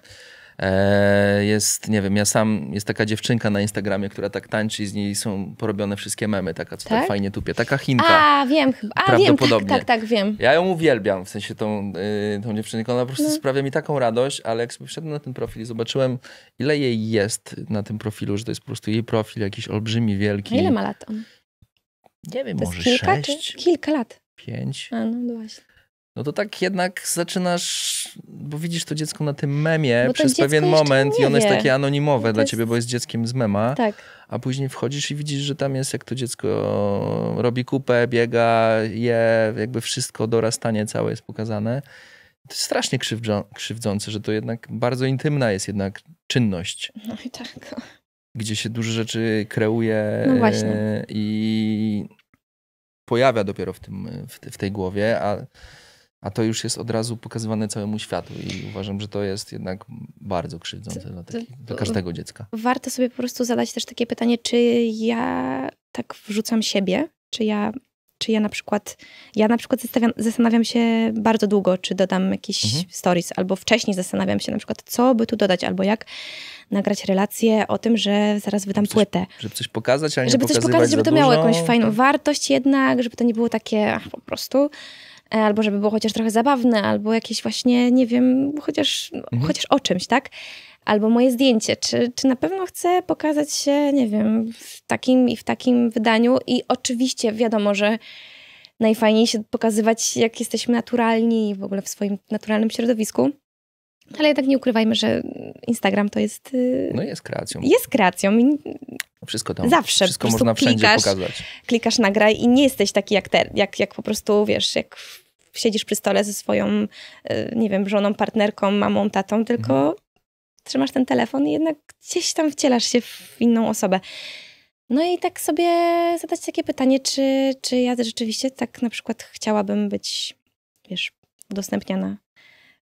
Speaker 1: E, jest, nie wiem, ja sam, jest taka dziewczynka na Instagramie, która tak tańczy i z niej są porobione wszystkie memy, taka co tak, tak fajnie tupie. Taka Chinka.
Speaker 2: A, wiem chyba. A, prawdopodobnie. Wiem, tak, tak, tak, wiem.
Speaker 1: Ja ją uwielbiam, w sensie tą, yy, tą dziewczynkę. Ona po prostu no. sprawia mi taką radość, ale jak sobie wszedłem na ten profil i zobaczyłem, ile jej jest na tym profilu, że to jest po prostu jej profil jakiś olbrzymi, wielki. A ile ma lat
Speaker 2: on? Nie wiem, to może kilka, sześć? Czy... Kilka lat. Pięć? A, no właśnie
Speaker 1: no to tak jednak zaczynasz, bo widzisz to dziecko na tym memie no przez pewien moment i ono jest takie anonimowe no dla jest... ciebie, bo jest dzieckiem z mema. Tak. A później wchodzisz i widzisz, że tam jest, jak to dziecko robi kupę, biega, je, jakby wszystko, dorastanie całe jest pokazane. To jest strasznie krzywdzące, że to jednak bardzo intymna jest jednak czynność.
Speaker 2: No i tak.
Speaker 1: Gdzie się dużo rzeczy kreuje no e, i pojawia dopiero w, tym, w, w tej głowie, a a to już jest od razu pokazywane całemu światu i uważam, że to jest jednak bardzo krzywdzące to, dla, takich, dla, każdego dziecka.
Speaker 2: Warto sobie po prostu zadać też takie pytanie, czy ja tak wrzucam siebie, czy ja, czy ja na przykład, ja na przykład zastanawiam się bardzo długo, czy dodam jakiś mhm. stories, albo wcześniej zastanawiam się na przykład, co by tu dodać, albo jak nagrać relację o tym, że zaraz wydam żeby płytę.
Speaker 1: Coś, żeby coś pokazać, ale nie Żeby coś pokazać, żeby to dużo, miało jakąś fajną tak.
Speaker 2: wartość jednak, żeby to nie było takie ach, po prostu E, albo żeby było chociaż trochę zabawne, albo jakieś właśnie, nie wiem, chociaż, mhm. chociaż o czymś, tak? Albo moje zdjęcie, czy, czy na pewno chcę pokazać się, nie wiem, w takim i w takim wydaniu. I oczywiście wiadomo, że najfajniej się pokazywać, jak jesteśmy naturalni i w ogóle w swoim naturalnym środowisku. Ale jednak nie ukrywajmy, że Instagram to jest. Y, no jest
Speaker 1: kreacją. Jest
Speaker 2: kreacją. I
Speaker 1: wszystko tam. Zawsze. Wszystko można klikasz, wszędzie pokazać.
Speaker 2: Klikasz, nagraj i nie jesteś taki jak, te, jak, jak po prostu, wiesz, jak siedzisz przy stole ze swoją, y, nie wiem, żoną, partnerką, mamą, tatą, tylko mhm. trzymasz ten telefon i jednak gdzieś tam wcielasz się w inną osobę. No i tak sobie zadać takie pytanie, czy, czy ja rzeczywiście tak na przykład chciałabym być, wiesz, udostępniana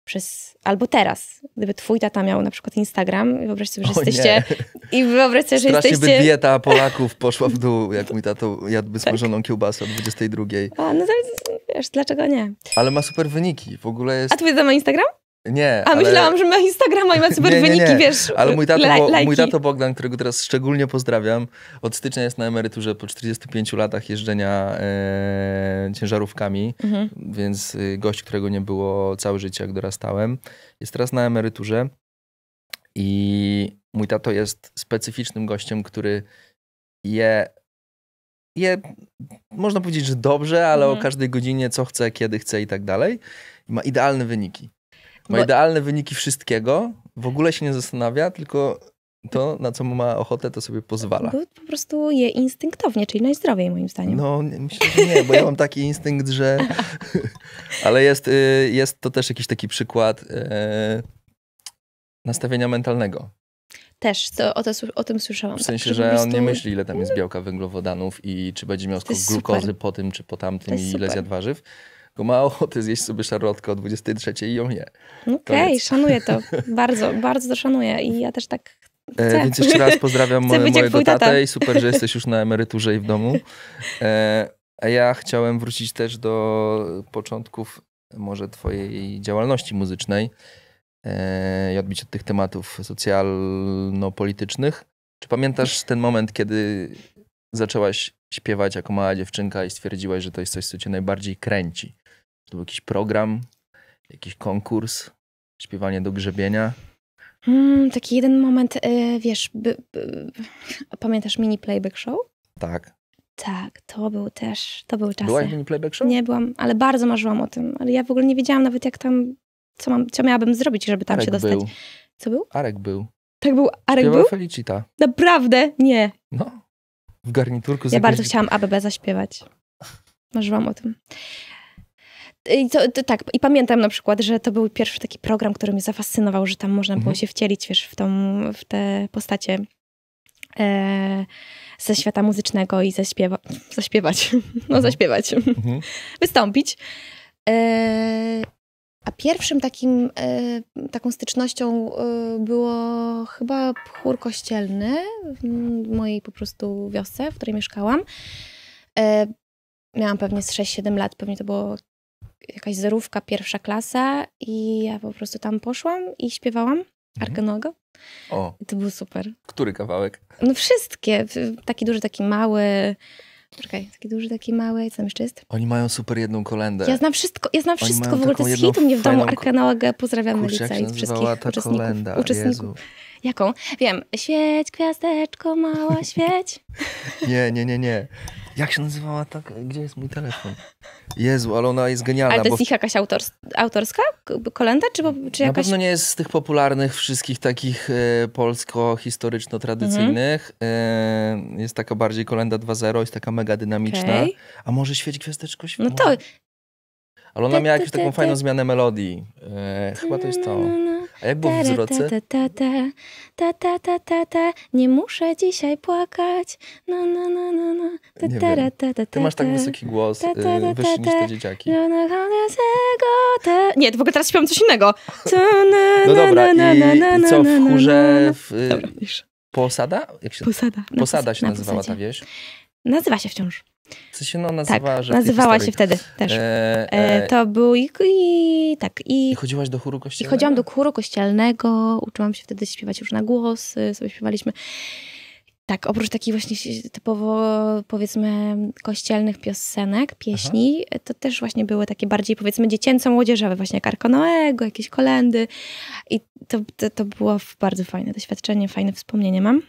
Speaker 2: przez, albo teraz, gdyby twój tata miał na przykład Instagram i wyobraź sobie, że o jesteście nie. i wyobraź sobie, że Strasznie jesteście... by dieta
Speaker 1: Polaków poszła w dół, jak mi tato jadłby smażoną tak. kiełbasę o 22.
Speaker 2: A, no to wiesz, dlaczego nie?
Speaker 1: Ale ma super wyniki, w ogóle jest... A
Speaker 2: Twitter ma Instagram?
Speaker 1: Nie. A ale... myślałam,
Speaker 2: że ma Instagrama i ma super nie, nie, wyniki, nie. wiesz. Ale mój tato, bo, mój tato
Speaker 1: Bogdan, którego teraz szczególnie pozdrawiam, od stycznia jest na emeryturze po 45 latach jeżdżenia e, ciężarówkami, mhm. więc y, gość, którego nie było całe życie, jak dorastałem, jest teraz na emeryturze. I mój tato jest specyficznym gościem, który je je, można powiedzieć, że dobrze, ale mhm. o każdej godzinie, co chce, kiedy chce i tak dalej. Ma idealne wyniki. Ma Bo... No- idealne wyniki wszystkiego, w ogóle się nie zastanawia, tylko to, na co ma ochotę, to sobie pozwala. Bo
Speaker 2: po prostu je instynktownie, czyli najzdrowiej moim zdaniem.
Speaker 1: No, myślę, że nie, bo ja mam taki instynkt, że... Ale jest, y, jest to też jakiś taki przykład y, nastawienia mentalnego.
Speaker 2: Też to, o, to, o tym słyszałam. W tak, sensie, tak, że on nie myśli, ile tam jest mm.
Speaker 1: białka węglowodanów i czy będzie miał skok glukozy po tym czy po tamtym i ile zjadł warzyw tylko ma ochotę zjeść sobie szarlotkę o 23 i ją je. Okej, okay, szanuję to.
Speaker 2: Bardzo, bardzo to szanuję i ja też tak e, chcę. E, więc jeszcze raz pozdrawiam mojego tatę i super, że jesteś
Speaker 1: już na emeryturze i w domu. E, a ja chciałem wrócić też do początków może twojej działalności muzycznej. E, i odbić od tych tematów socjalno-politycznych. Czy pamiętasz ten moment, kiedy zaczęłaś śpiewać jako mała dziewczynka i stwierdziłaś, że to jest coś, co cię najbardziej kręci? To był jakiś program, jakiś konkurs, śpiewanie do grzebienia?
Speaker 2: Mm, taki jeden moment, yy, wiesz, pamiętasz mini playback show? Tak. Tak, to był też, to był czas. Byłaś mini playback show? Nie byłam, ale bardzo marzyłam o tym. Ale ja w ogóle nie wiedziałam nawet, jak tam co, mam, co miałabym zrobić, żeby tam Arek się dostać. Był. Co był? Arek był. Tak był? Arek był. był? Felicita. Naprawdę? Nie. No.
Speaker 1: W garniturku Ja bardzo chciałam
Speaker 2: ABB zaśpiewać. Marzyłam o tym. I to, to, tak, i pamiętam na przykład, że to był pierwszy taki program, który mnie zafascynował, że tam można mhm. było się wcielić, wiesz, w, tą, w te postacie e, ze świata muzycznego i zaśpiewa zaśpiewać, no mhm. zaśpiewać, mhm. wystąpić. E, a pierwszym takim, e, taką stycznością e, było chyba chór kościelny w mojej po prostu wiosce, w której mieszkałam. E, miałam pewnie z 6-7 lat, pewnie to było jakaś zerówka, pierwsza klasa i ja po prostu tam poszłam i śpiewałam mhm. Arkę O. I to było super.
Speaker 1: Który kawałek?
Speaker 2: No wszystkie. Taki duży, taki mały. Czekaj, taki duży, taki mały, co tam jeszcze jest?
Speaker 1: Oni mają super jedną kolendę. Ja znam
Speaker 2: wszystko, ja znam Oni wszystko w ogóle, to jest hit u mnie w domu, Arkanałaga, pozdrawiam Kurczę, Lica i wszystkich ta uczestników.
Speaker 1: Kolenda, uczestników.
Speaker 2: Jaką? Wiem. Świeć, gwiazdeczko mała, świeć.
Speaker 1: nie, nie, nie, nie. Jak się nazywała tak? Gdzie jest mój telefon? Jezu, ale ona jest genialna. Ale to jest bo... ich
Speaker 2: jakaś autorska, autorska kolenda? Czy, czy jakaś... Na pewno nie jest
Speaker 1: z tych popularnych wszystkich takich e, polsko-historyczno-tradycyjnych. Mhm. E, jest taka bardziej kolenda 2.0, jest taka mega dynamiczna. Okay. A może świeć gwiazdeczko no światła? No to ale ona miała jakąś taką fajną zmianę melodii. chyba to jest to. A jak było w wzroce?
Speaker 2: nie muszę dzisiaj płakać. Ty masz tak wysoki głos, ta, ta, wyższy niż te dzieciaki. Nie, to w ogóle teraz śpiewam coś innego. No dobra, i, co w chórze...
Speaker 1: Posada? Posada. Posada się nazywała ta wieś?
Speaker 2: Nazywa się wciąż.
Speaker 1: Co się no nazywała? Tak, nazywała się wtedy też. E, e, e, to
Speaker 2: był i, i tak. I, I, chodziłaś do chóru kościelnego? I chodziłam do chóru kościelnego, uczyłam się wtedy śpiewać już na głos, sobie śpiewaliśmy. Tak, oprócz takich właśnie typowo, powiedzmy, kościelnych piosenek, pieśni, Aha. to też właśnie były takie bardziej, powiedzmy, dziecięco-młodzieżowe, właśnie jak Noego, jakieś kolendy. I to, to, to było bardzo fajne doświadczenie, fajne wspomnienie mam.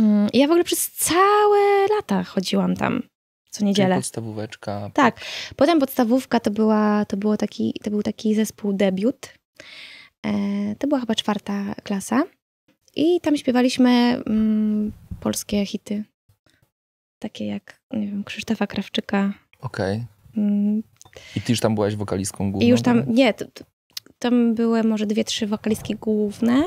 Speaker 2: Mm, ja w ogóle przez całe lata chodziłam tam co niedzielę. Czyli podstawóweczka. Tak. Potem podstawówka to, była, to, było taki, to był taki zespół debiut. E, to była chyba czwarta klasa. I tam śpiewaliśmy mm, polskie hity. Takie jak, nie wiem, Krzysztofa Krawczyka. Okej. Okay. Mm.
Speaker 1: I ty już tam byłaś wokalistką główną? I już tam, tak?
Speaker 2: nie, to, to, tam były może dwie, trzy wokalistki główne.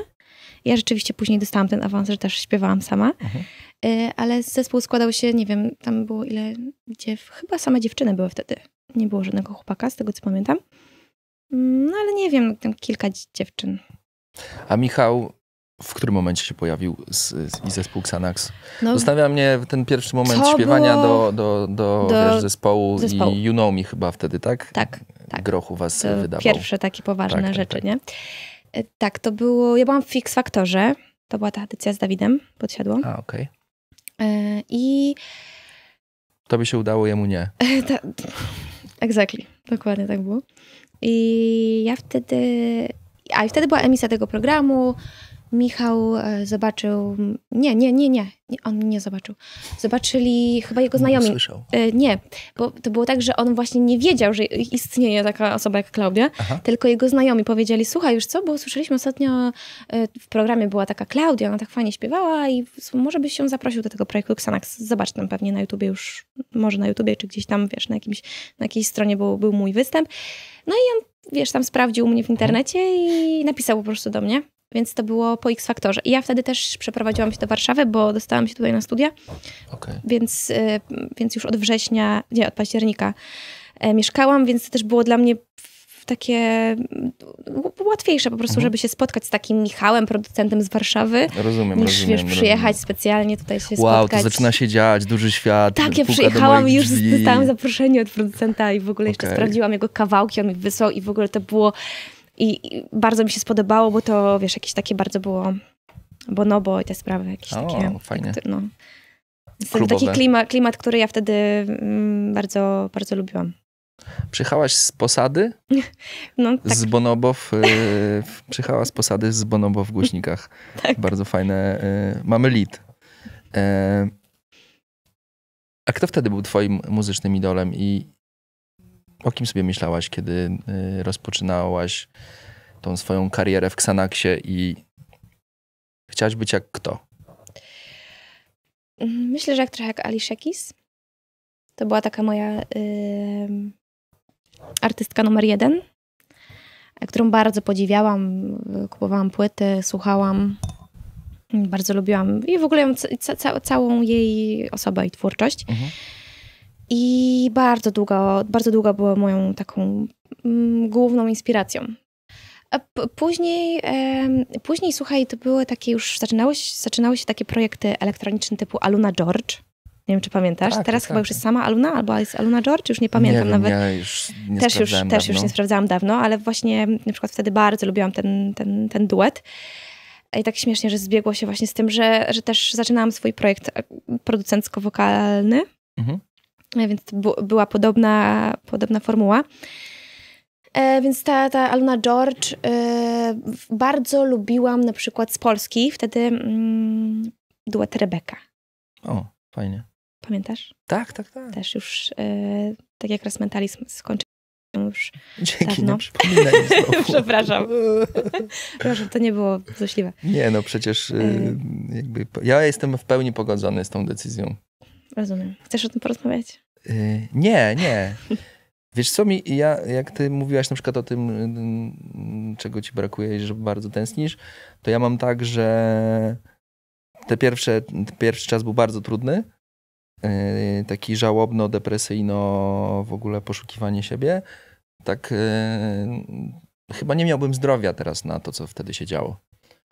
Speaker 2: Ja rzeczywiście później dostałam ten awans, że też śpiewałam sama. Mhm. Y, ale zespół składał się, nie wiem, tam było ile, dziew... chyba same dziewczyny były wtedy. Nie było żadnego chłopaka, z tego co pamiętam. Mm, no ale nie wiem, tam kilka dziewczyn.
Speaker 1: A Michał w którym momencie się pojawił z, z, zespół Xanax? No, mnie mnie ten pierwszy moment śpiewania było... do, do, do, do wiesz, zespołu, zespołu, i You Know Me chyba wtedy, tak? Tak. tak. Grochu was to wydawał. Pierwsze
Speaker 2: takie tak, poważne tak, rzeczy, tak, nie? Y, tak, to było... Ja byłam w Fix Factorze. To była ta edycja z Dawidem podsiadłą. A, okej. Okay. E, I.
Speaker 1: to by się udało, jemu nie.
Speaker 2: Ta, exactly. Dokładnie tak było. I ja wtedy. A i wtedy była emisja tego programu. Michał e, zobaczył. Nie, nie, nie, nie. On nie zobaczył. Zobaczyli chyba jego znajomi. Słyszał. E, nie, bo to było tak, że on właśnie nie wiedział, że istnieje taka osoba jak Klaudia, Aha. tylko jego znajomi powiedzieli: Słuchaj, już co? Bo słyszeliśmy ostatnio e, w programie była taka Klaudia, ona tak fajnie śpiewała i może byś się zaprosił do tego projektu Xanax. Zobacz tam pewnie na YouTubie już, może na YouTubie, czy gdzieś tam, wiesz, na, jakimś, na jakiejś stronie był, był mój występ. No i on, wiesz, tam sprawdził mnie w internecie i napisał po prostu do mnie. Więc to było po X Faktorze. I ja wtedy też przeprowadziłam się do Warszawy, bo dostałam się tutaj na studia. Okay. Więc, y, więc już od września, nie, od października e, mieszkałam, więc to też było dla mnie takie łatwiejsze po prostu, mhm. żeby się spotkać z takim Michałem, producentem z Warszawy. Rozumiem, niż rozumiem, wiesz, przyjechać rozumiem. specjalnie tutaj się wow, spotkać. Wow, to zaczyna
Speaker 1: się dziać, duży świat. Tak, ja przyjechałam i już drzwi. dostałam
Speaker 2: zaproszenie od producenta i w ogóle okay. jeszcze sprawdziłam jego kawałki, on mi wysłał i w ogóle to było i, I, bardzo mi się spodobało, bo to, wiesz, jakieś takie bardzo było bonobo no, i te sprawy jakieś o, takie. fajnie. no. Taki klimat, klimat, który ja wtedy mm, bardzo, bardzo lubiłam.
Speaker 1: Przyjechałaś z posady?
Speaker 2: No,
Speaker 1: tak. Z Bonobow. Y, przyjechała z posady z Bonobo w głośnikach. tak. Bardzo fajne. Y, mamy lead. a kto wtedy był twoim muzycznym idolem i o kim sobie myślałaś, kiedy y, rozpoczynałaś tą swoją karierę w Xanaxie i chciałaś być jak kto?
Speaker 2: Myślę, że jak trochę jak Alicia Keys. To była taka moja y, artystka numer jeden, którą bardzo podziwiałam. Y, kupowałam płyty, słuchałam. Bardzo lubiłam i w ogóle ją, ca całą jej osobę i twórczość. Mhm. I bardzo długo, bardzo długo była moją taką mm, główną inspiracją. A później, później, słuchaj, to były takie już, zaczynały się, zaczynały się takie projekty elektroniczne typu Aluna George. Nie wiem, czy pamiętasz. Tak, Teraz tak, chyba tak. już jest sama Aluna, albo jest Aluna George, już nie pamiętam nie wiem, nawet. Ja już nie też już, dawno. też już nie sprawdzałam dawno, ale właśnie na przykład wtedy bardzo lubiłam ten, ten, ten duet. I tak śmiesznie, że zbiegło się właśnie z tym, że, że też zaczynałam swój projekt e, producencko-wokalny. Mhm więc była podobna, podobna formuła. E, więc ta, ta Aluna George e, bardzo lubiłam na przykład z Polski wtedy była mm, duet Rebeka.
Speaker 1: O, fajnie.
Speaker 2: Pamiętasz? Tak, tak, tak. Też już, e, tak jak raz mentalizm skończył już Dzięki, no, dawno. nie Przepraszam. Proszę, to nie było złośliwe.
Speaker 1: Nie, no przecież y, jakby, ja jestem w pełni pogodzony z tą decyzją.
Speaker 2: Rozumiem. Chcesz o tym porozmawiać?
Speaker 1: Y, nie, nie. Wiesz co, mi, ja, jak ty mówiłaś na przykład o tym, y, czego ci brakuje i że bardzo tęsknisz, to ja mam tak, że te pierwsze, ten pierwszy czas był bardzo trudny, y, taki żałobno, depresyjno w ogóle poszukiwanie siebie. Tak chyba nie miałbym zdrowia teraz na to, co wtedy się działo.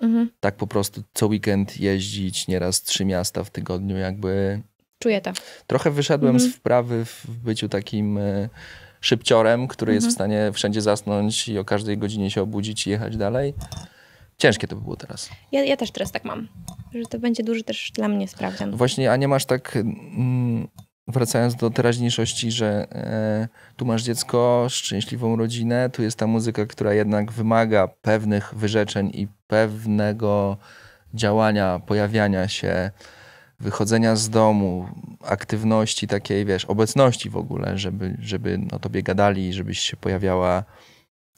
Speaker 1: Mhm. Tak po prostu co weekend jeździć, nieraz trzy miasta w tygodniu, jakby Czuję to. Trochę wyszedłem mhm. z wprawy w byciu takim e, szybciorem, który mhm. jest w mhm. stanie wszędzie zasnąć i o każdej godzinie się obudzić i jechać dalej. Ciężkie to by było teraz.
Speaker 2: Ja, ja też teraz tak mam, że to będzie duży też dla mnie sprawdzian.
Speaker 1: Właśnie, a nie masz tak, mm, wracając do teraźniejszości, że e, tu masz dziecko, szczęśliwą rodzinę, tu jest ta muzyka, która jednak wymaga pewnych wyrzeczeń i pewnego działania, pojawiania się wychodzenia z domu, aktywności takiej, wiesz, obecności w ogóle, żeby, żeby o tobie gadali, żebyś się pojawiała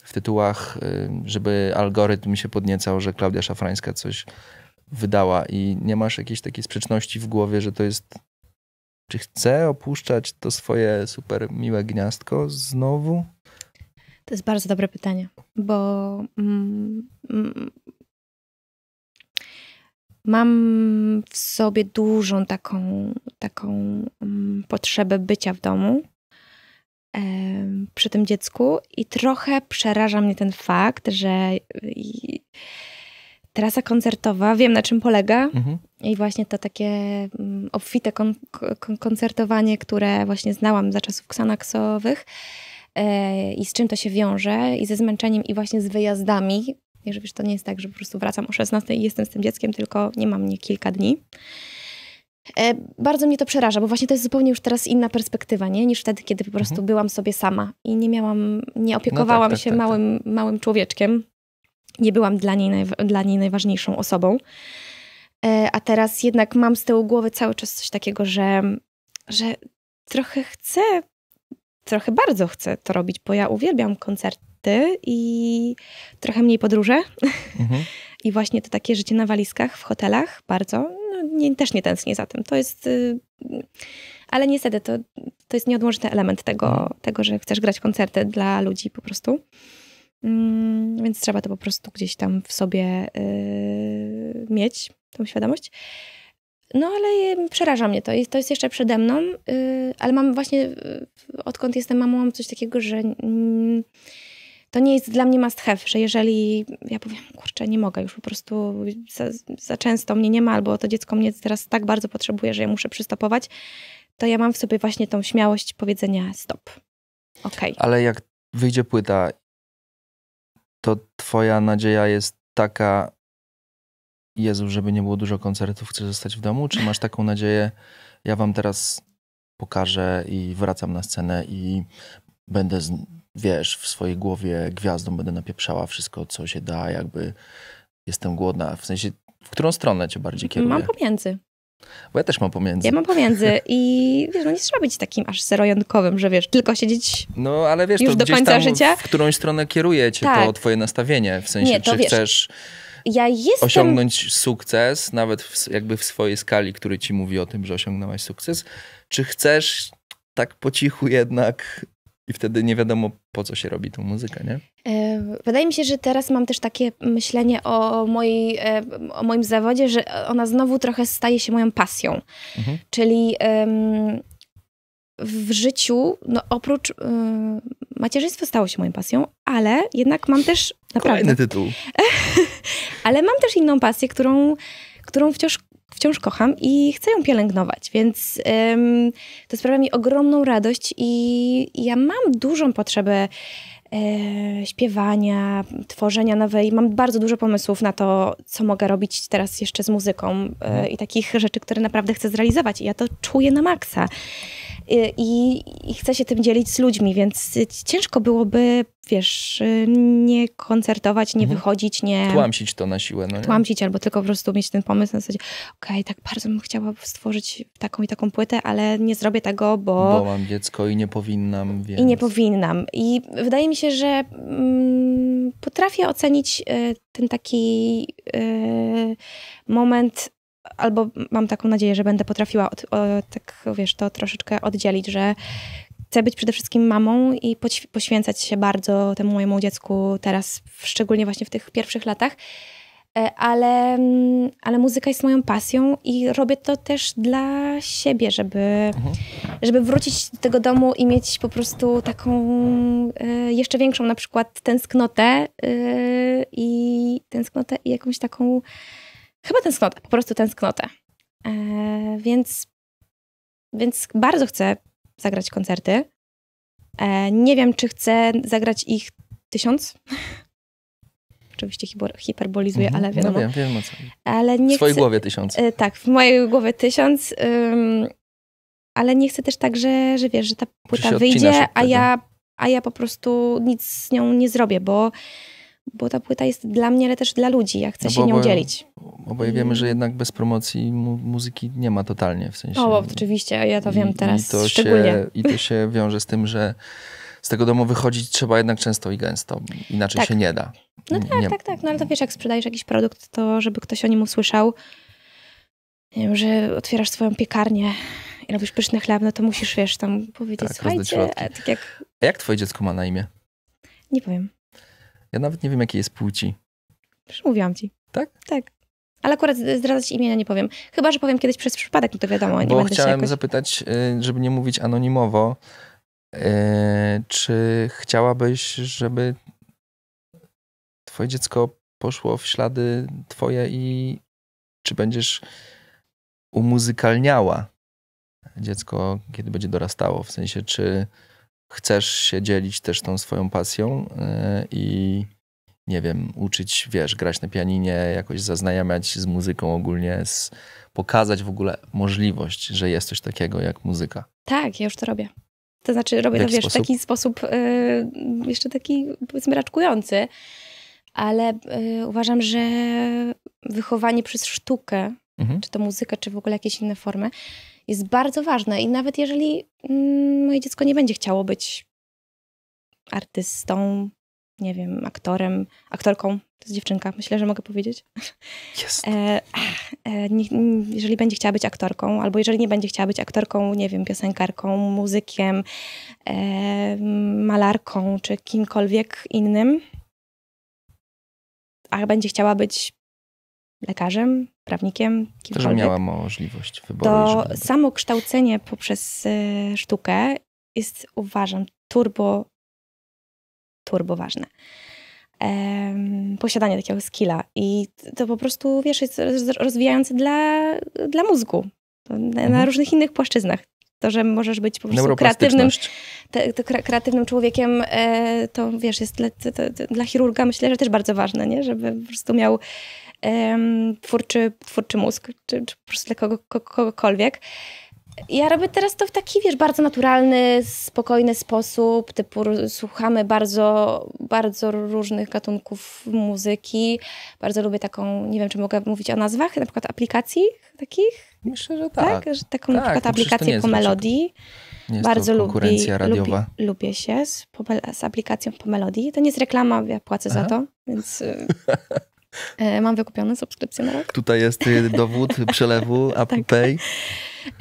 Speaker 1: w tytułach, y, żeby algorytm się podniecał, że Klaudia Szafrańska coś wydała i nie masz jakiejś takiej sprzeczności w głowie, że to jest czy chcę opuszczać to swoje super miłe gniazdko znowu?
Speaker 2: To jest bardzo dobre pytanie, bo mm, mm mam w sobie dużą taką, taką mm, potrzebę bycia w domu e, przy tym dziecku i trochę przeraża mnie ten fakt, że i, trasa koncertowa, wiem na czym polega mhm. i właśnie to takie mm, obfite kon, kon, koncertowanie, które właśnie znałam za czasów ksanaksowych, e, i z czym to się wiąże, i ze zmęczeniem, i właśnie z wyjazdami, i że wiesz, to nie jest tak, że po prostu wracam o 16 i jestem z tym dzieckiem, tylko nie mam mnie kilka dni. E, bardzo mnie to przeraża, bo właśnie to jest zupełnie już teraz inna perspektywa, nie? niż wtedy, kiedy po mhm. prostu mhm. byłam sobie sama i nie miałam, nie opiekowałam no tak, tak, się tak, małym, tak. małym człowieczkiem. Nie byłam dla niej, naj, dla niej najważniejszą osobą. E, a teraz jednak mam z tyłu głowy cały czas coś takiego, że, że trochę chcę, trochę bardzo chcę to robić, bo ja uwielbiam koncerty i trochę mniej podróże. Mhm. I właśnie to takie życie na walizkach w hotelach bardzo. No, nie, też nie tęsknię za tym. To jest. Y, ale niestety to, to jest nieodłączny element tego, mhm. tego, że chcesz grać koncerty dla ludzi po prostu. Mm, więc trzeba to po prostu gdzieś tam w sobie y, mieć, tą świadomość. No ale przeraża mnie to. Jest, to jest jeszcze przede mną, yy, ale mam właśnie, yy, odkąd jestem mamą, mam coś takiego, że yy, to nie jest dla mnie must have, że jeżeli ja powiem, kurczę, nie mogę już po prostu, za, za często mnie nie ma, albo to dziecko mnie teraz tak bardzo potrzebuje, że ja muszę przystopować, to ja mam w sobie właśnie tą śmiałość powiedzenia stop. Okay.
Speaker 1: Ale jak wyjdzie płyta, to twoja nadzieja jest taka, Jezu, żeby nie było dużo koncertów, chcę zostać w domu? Czy masz taką nadzieję, ja wam teraz pokażę i wracam na scenę i będę z wiesz, w swojej głowie gwiazdą będę napieprzała wszystko, co się da, jakby jestem głodna. W sensie, w którą stronę cię bardziej kieruje? Mam pomiędzy. Bo ja też mam pomiędzy. Ja mam
Speaker 2: pomiędzy i wiesz, no nie trzeba być takim aż serojątkowym, że wiesz, tylko siedzieć
Speaker 1: No ale wiesz, już to do końca tam, życia. w którą stronę kieruje cię tak. to twoje nastawienie. W sensie, nie, czy wiesz, chcesz
Speaker 2: ja jestem... osiągnąć
Speaker 1: sukces, nawet w, jakby w swojej skali, który ci mówi o tym, że osiągnęłaś sukces, czy chcesz tak po cichu jednak i wtedy nie wiadomo, po co się robi tą muzykę, nie?
Speaker 2: E, wydaje mi się, że teraz mam też takie myślenie o, mojej, e, o moim zawodzie, że ona znowu trochę staje się moją pasją. Mhm. Czyli um, w życiu, no oprócz um, y, macierzyństwa stało się moją pasją, ale jednak mam też naprawdę... Kolejny tytuł. ale mam też inną pasję, którą, którą wciąż wciąż kocham i chcę ją pielęgnować, więc ym, to sprawia mi ogromną radość i ja mam dużą potrzebę e, śpiewania, tworzenia nowej. Mam bardzo dużo pomysłów na to, co mogę robić teraz jeszcze z muzyką e, mhm. i takich rzeczy, które naprawdę chcę zrealizować i ja to czuję na maksa. Y, i, i chcę się tym dzielić z ludźmi, więc y, ciężko byłoby, wiesz, y, nie koncertować, nie mhm. wychodzić, nie...
Speaker 1: Tłamsić to na siłę. No tłamsić
Speaker 2: albo tylko po prostu mieć ten pomysł na zasadzie, okej, okay, tak bardzo bym chciała stworzyć taką i taką płytę, ale nie zrobię tego, bo... Bo
Speaker 1: mam dziecko i nie powinnam, więc... I nie
Speaker 2: powinnam. I wydaje mi się, że mm, potrafię ocenić y, ten taki y, moment albo mam taką nadzieję, że będę potrafiła od, o, tak, wiesz, to troszeczkę oddzielić, że chcę być przede wszystkim mamą i poświęcać się bardzo temu mojemu dziecku teraz, szczególnie właśnie w tych pierwszych latach. E, ale, mm, ale muzyka jest moją pasją i robię to też dla siebie, żeby, mhm. żeby wrócić do tego domu i mieć po prostu taką e, jeszcze większą na przykład tęsknotę e, i tęsknotę i jakąś taką Chyba tęsknotę, po prostu tęsknotę. E, więc, więc bardzo chcę zagrać koncerty. E, nie wiem, czy chcę zagrać ich tysiąc. Oczywiście hiperbolizuję, mhm, ale no wiadomo. No wiem, wiem o co. Ale nie w swojej chcę, głowie tysiąc. E, tak, w mojej głowie tysiąc. Ym, ale nie chcę też tak, że, że wiesz, że ta płyta wyjdzie, a ja, a ja po prostu nic z nią nie zrobię, bo bo ta płyta jest dla mnie, ale też dla ludzi. Ja chcę no się nią dzielić. Oboje wiemy,
Speaker 1: że jednak bez promocji mu muzyki nie ma totalnie, w sensie... O,
Speaker 2: oczywiście, ja to wiem i, teraz i to szczególnie. Się,
Speaker 1: I to się wiąże z tym, że z tego domu wychodzić trzeba jednak często i gęsto, inaczej tak. się nie da. No tak, nie. tak,
Speaker 2: tak, no ale to wiesz, jak sprzedajesz jakiś produkt, to żeby ktoś o nim usłyszał, nie wiem, że otwierasz swoją piekarnię i robisz pyszny chleb, no to musisz, wiesz, tam powiedzieć, tak, słuchajcie, tak jak...
Speaker 1: A jak twoje dziecko ma na imię? Nie powiem. Ja nawet nie wiem, jakiej jest płci.
Speaker 2: Już mówiłam ci. Tak? Tak. Ale akurat zdradzać imienia nie powiem. Chyba, że powiem kiedyś przez przypadek, no to wiadomo. Nie Bo będę chciałem jakoś...
Speaker 1: zapytać, y, żeby nie mówić anonimowo, y, czy chciałabyś, żeby twoje dziecko poszło w ślady twoje i czy będziesz umuzykalniała dziecko, kiedy będzie dorastało? W sensie, czy chcesz się dzielić też tą swoją pasją e, i nie wiem, uczyć, wiesz, grać na pianinie, jakoś zaznajamiać z muzyką ogólnie, z, pokazać w ogóle możliwość, że jest coś takiego jak muzyka.
Speaker 2: Tak, ja już to robię. To znaczy robię to, wiesz, w taki sposób e, jeszcze taki, powiedzmy, raczkujący, ale e, uważam, że wychowanie przez sztukę, mhm. czy to muzyka, czy w ogóle jakieś inne formy, jest bardzo ważne. I nawet jeżeli mm, moje dziecko nie będzie chciało być artystą, nie wiem, aktorem, aktorką, to jest dziewczynka, myślę, że mogę powiedzieć. Jest. E, e, nie, jeżeli będzie chciała być aktorką, albo jeżeli nie będzie chciała być aktorką, nie wiem, piosenkarką, muzykiem, e, malarką czy kimkolwiek innym, a będzie chciała być lekarzem, prawnikiem, kimkolwiek. To, że miała możliwość wyboru. To samo kształcenie poprzez y, sztukę jest, uważam, turbo, turbo ważne. Um, posiadanie takiego skilla i to po prostu, wiesz, jest rozwijające dla, dla mózgu. Na, mhm. na różnych innych płaszczyznach to, że możesz być po prostu kreatywnym, te, te kreatywnym człowiekiem, e, to wiesz, jest dla, to, to, dla chirurga myślę, że też bardzo ważne, nie? żeby po prostu miał twórczy, twórczy mózg, czy, czy po prostu dla kogo, kogokolwiek. Ja robię teraz to w taki, wiesz, bardzo naturalny, spokojny sposób, typu słuchamy bardzo, bardzo różnych gatunków muzyki. Bardzo lubię taką, nie wiem, czy mogę mówić o nazwach, na przykład aplikacji takich? Myślę, że tak. tak? Że taką tak, no na przykład aplikację po melodii. Nie jest bardzo to konkurencja lubi, radiowa. Lubi, lubię się z, z aplikacją po melodii. To nie jest reklama, ja płacę Aha. za to, więc y, E, mam wykupioną subskrypcję na rok.
Speaker 1: Tutaj jest y, dowód przelewu Apple tak. Pay.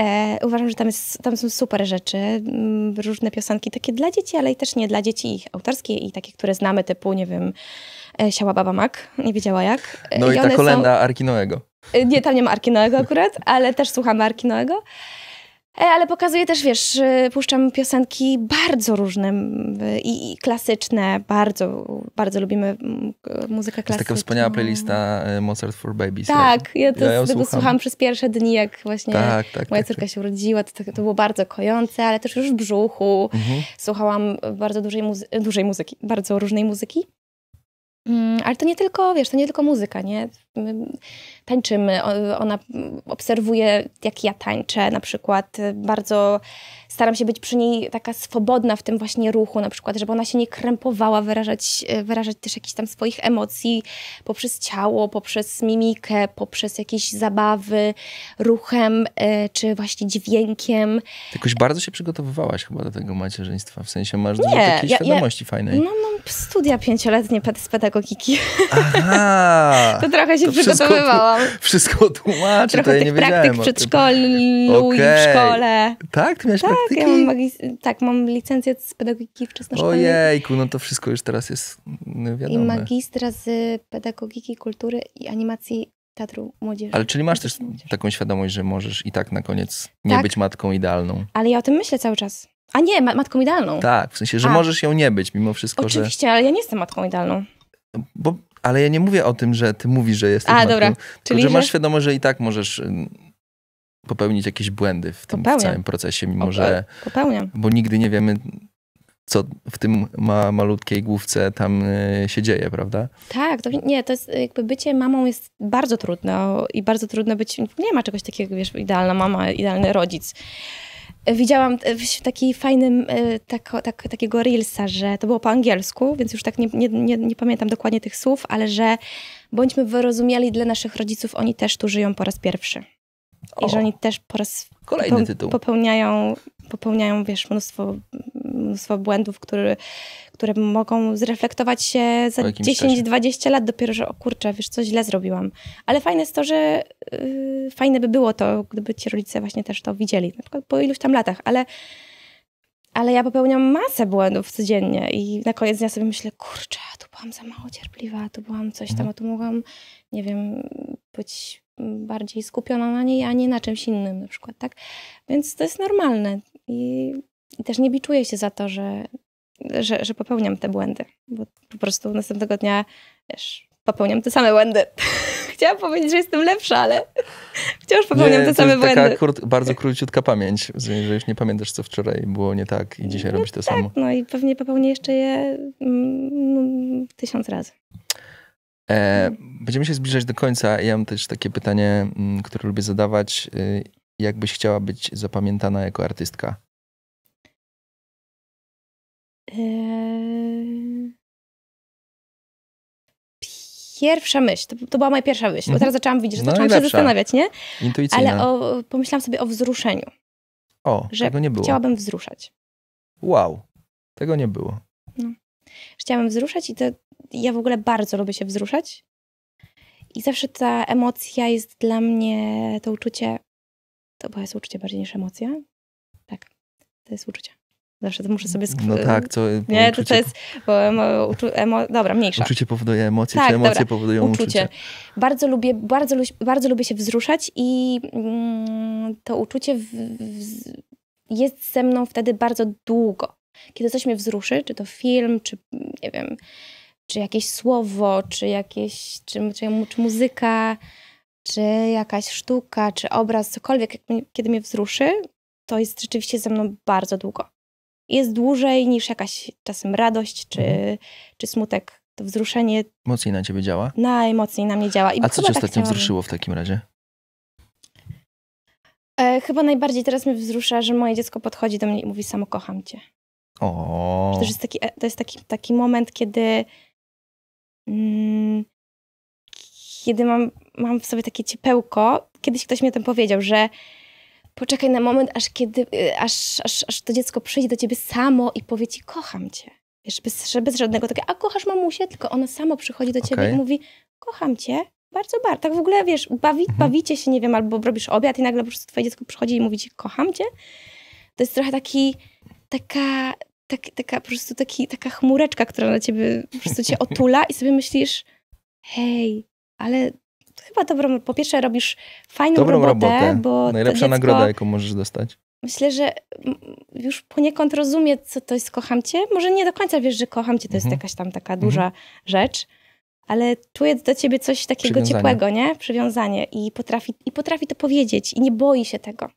Speaker 2: E, uważam, że tam, jest, tam są super rzeczy, mm, różne piosenki takie dla dzieci, ale i też nie dla dzieci, ich autorskie i takie, które znamy typu, nie wiem, e, Siała Baba Mac, nie wiedziała jak. E, no i, i ta kolenda
Speaker 1: są... Arkinoego.
Speaker 2: E, nie, tam nie ma Arkinoego akurat, ale też słuchamy Arkinoego. E, ale pokazuję też, wiesz, y, puszczam piosenki bardzo różne i, i klasyczne, bardzo, bardzo lubimy muzykę klasyczną. Jest taka
Speaker 1: wspaniała playlista y, Mozart for Babies. Tak, tak? ja, to, ja tego słucham. słuchałam
Speaker 2: przez pierwsze dni, jak właśnie tak, tak, tak moja tak, córka się urodziła, to, to, było bardzo kojące, ale też już w brzuchu. Mhm. Słuchałam bardzo dużej, muzy dużej muzyki, bardzo różnej muzyki. Mm, ale to nie tylko, wiesz, to nie tylko muzyka, nie? tańczymy, ona obserwuje, jak ja tańczę na przykład. Bardzo staram się być przy niej taka swobodna w tym właśnie ruchu, na przykład, żeby ona się nie krępowała, wyrażać, e, wyrażać też jakichś tam swoich emocji poprzez ciało, poprzez mimikę, poprzez jakieś zabawy, ruchem e, czy właśnie dźwiękiem.
Speaker 1: Jakoś bardzo się przygotowywałaś chyba do tego macierzyństwa, w sensie masz dużo takiej ja, świadomości ja, fajnej. No mam
Speaker 2: studia pięcioletnie z pedagogiki.
Speaker 1: Aha. to trochę się się przygotowywałam. Wszystko, wszystko tłumaczę. Trochę to ja tych praktyk
Speaker 2: przedszkolnych okay. w szkole. Tak? Ty miałeś tak, praktyki? Ja mam tak, mam licencję z pedagogiki wczesnoszkolnej.
Speaker 1: Ojejku, no to wszystko już teraz jest mm, wiadomo. I
Speaker 2: magistra z pedagogiki, kultury i animacji Teatru Młodzieży. Ale czyli masz też
Speaker 1: taką świadomość, że możesz i tak na koniec nie tak? być matką idealną.
Speaker 2: Ale ja o tym myślę cały czas. A nie, ma matką idealną. Tak, w sensie, że A. możesz
Speaker 1: ją nie być mimo wszystko, Oczywiście,
Speaker 2: że... ale ja nie jestem matką idealną.
Speaker 1: Bo ale ja nie mówię o tym, że ty mówisz, że jesteś A, matką, dobra. Czyli tylko, że masz świadomość, że i tak możesz y, popełnić jakieś błędy w tym w całym procesie, mimo że... Tak. Popełniam. Bo nigdy nie wiemy, co w tym ma, malutkiej główce tam y, się dzieje, prawda?
Speaker 2: Tak, to, nie, to jest jakby bycie mamą jest bardzo trudne i bardzo trudno być, nie ma czegoś takiego, wiesz, idealna mama, idealny rodzic widziałam e, w taki fajnym e, tak, tak, takiego reelsa, że to było po angielsku, więc już tak nie, nie, nie, nie, pamiętam dokładnie tych słów, ale że bądźmy wyrozumiali dla naszych rodziców, oni też tu żyją po raz pierwszy. O, I że oni też po raz kolejny popeł, tytuł. popełniają, popełniają wiesz, mnóstwo mnóstwo błędów, które, które mogą zreflektować się za 10-20 lat dopiero, że o kurczę, wiesz, co źle zrobiłam. Ale fajne jest to, że yy, fajne by było to, gdyby ci rodzice właśnie też to widzieli, na przykład po iluś tam latach, ale ale ja popełniam masę błędów codziennie i na koniec dnia sobie myślę, kurczę, tu byłam za mało cierpliwa, tu byłam coś tam, mhm. a tu mogłam, nie wiem, być bardziej skupiona na niej, a nie na czymś innym na przykład, tak? Więc to jest normalne i i też nie biczuję się za to, że, że, że popełniam te błędy, bo po prostu następnego dnia wiesz, popełniam te same błędy. Chciałam powiedzieć, że jestem lepsza, ale wciąż popełniam nie, te same błędy. To jest taka
Speaker 1: krót, bardzo króciutka pamięć, że już nie pamiętasz, co wczoraj było nie tak i dzisiaj no robisz to tak, samo.
Speaker 2: No i pewnie popełnię jeszcze je mm, mm tysiąc razy.
Speaker 1: E, będziemy się zbliżać do końca. Ja mam też takie pytanie, mm, które lubię zadawać. Y, jakbyś chciała być zapamiętana jako artystka?
Speaker 2: Yy, pierwsza myśl, to, to była moja pierwsza myśl, bo mhm. teraz zaczęłam widzieć, że no zaczęłam się zastanawiać, nie? Intuicyjna. Ale o, pomyślałam sobie o wzruszeniu.
Speaker 1: O, że tego nie było. Chciałabym wzruszać. Wow, tego nie było.
Speaker 2: No. Chciałabym wzruszać i to ja w ogóle bardzo lubię się wzruszać. I zawsze ta emocja jest dla mnie, to uczucie, to chyba jest uczucie bardziej niż emocja. Tak, to jest uczucie. Zawsze to muszę sobie skryć. No tak, co. E, nie, to, to jest. Bo emo, uczu, emo, dobra, mniejsza. Uczucie powoduje emocje, tak, czy emocje dobra. powodują uczucie. uczucie. Bardzo, lubię, bardzo, bardzo lubię się wzruszać i mm, to uczucie w, w, jest ze mną wtedy bardzo długo. Kiedy coś mnie wzruszy, czy to film, czy nie wiem, czy jakieś słowo, czy jakieś, czy, czy, czy muzyka, czy jakaś sztuka, czy obraz, cokolwiek, kiedy mnie wzruszy, to jest rzeczywiście ze mną bardzo długo jest dłużej niż jakaś czasem radość czy, mhm. czy smutek. To wzruszenie.
Speaker 1: Mocniej na ciebie działa?
Speaker 2: Najmocniej na mnie działa. I A co cię tak ostatnio wzruszyło w takim razie? E, chyba najbardziej teraz mnie wzrusza, że moje dziecko podchodzi do mnie i mówi: Samo kocham cię.
Speaker 1: O. to jest,
Speaker 2: taki, e, to jest taki, taki moment, kiedy. Mm, kiedy mam, mam w sobie takie ciepełko. Kiedyś ktoś mi o tym powiedział, że poczekaj na moment, aż, kiedy, y, aż, aż, aż to dziecko przyjdzie do ciebie samo i powie ci, kocham cię. Wiesz, bez, bez żadnego takiego, a kochasz mamusię, tylko ono samo przychodzi do ciebie okay. i mówi, kocham cię, bardzo, bardzo. Tak w ogóle, wiesz, bawi, mhm. bawicie się, nie wiem, albo robisz obiad i nagle po prostu twoje dziecko przychodzi i mówi ci, kocham cię. To jest trochę taki, taka, tak, taka po prostu taki, taka chmureczka, która na ciebie po prostu cię otula i sobie myślisz, hej, ale chyba dobrą, po pierwsze robisz fajną dobrą robotę, robotę. bo Najlepsza dziecko, nagroda, jaką
Speaker 1: możesz dostać.
Speaker 2: Myślę, że już poniekąd rozumie, co to jest kocham cię. Może nie do końca wiesz, że kocham cię, to mhm. jest jakaś tam taka mhm. duża mhm. rzecz, ale czuję do ciebie coś takiego ciepłego, nie? Przywiązanie i potrafi, i potrafi to powiedzieć i nie boi się tego.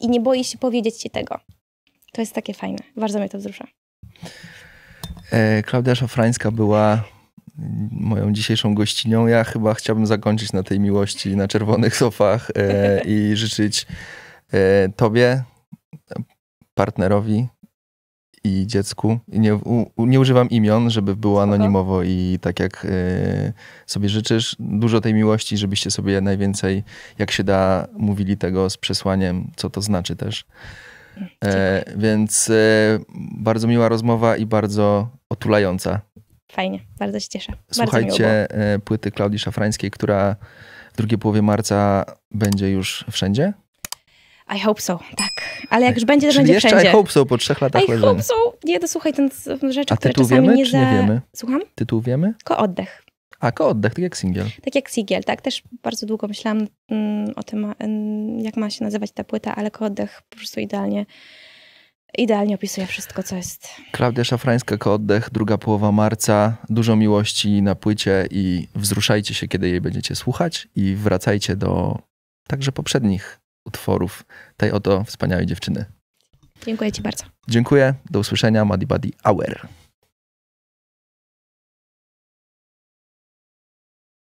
Speaker 2: I nie boi się powiedzieć ci tego. To jest takie fajne. Bardzo mnie to wzrusza.
Speaker 1: E, Klaudia Szafrańska była moją dzisiejszą gościnią. Ja chyba chciałbym zakończyć na tej miłości na czerwonych sofach e, i życzyć e, tobie, partnerowi i dziecku. nie, u, nie, używam imion, żeby było anonimowo i tak jak e, sobie życzysz, dużo tej miłości, żebyście sobie najwięcej, jak się da, mówili tego z przesłaniem, co to znaczy też. E, więc e, bardzo miła rozmowa i bardzo otulająca
Speaker 2: fajnie, bardzo się cieszę. Słuchajcie
Speaker 1: bardzo e, płyty Klaudii Szafrańskiej, która w drugiej połowie marca będzie już wszędzie?
Speaker 2: I hope so, tak. Ale jak już e, będzie, to Czyli będzie jeszcze wszędzie. I hope
Speaker 1: so po trzech latach I leżenia. hope so.
Speaker 2: Nie, to słuchaj, ten rzeczy, A które tytuł czasami wiemy, nie, czy nie za... wiemy? Słucham? Tytuł wiemy? Ko oddech.
Speaker 1: A, ko oddech, tak jak singiel.
Speaker 2: Tak jak singiel, tak. Też bardzo długo myślałam mm, o tym, jak ma się nazywać ta płyta, ale ko oddech po prostu idealnie idealnie opisuje wszystko, co jest.
Speaker 1: Klaudia Szafrańska, Kooddech, druga połowa marca. Dużo miłości na płycie i wzruszajcie się, kiedy jej będziecie słuchać i wracajcie do także poprzednich utworów tej oto wspaniałej dziewczyny. Dziękuję Ci bardzo. Dziękuję. Do usłyszenia. Madi Buddy Hour.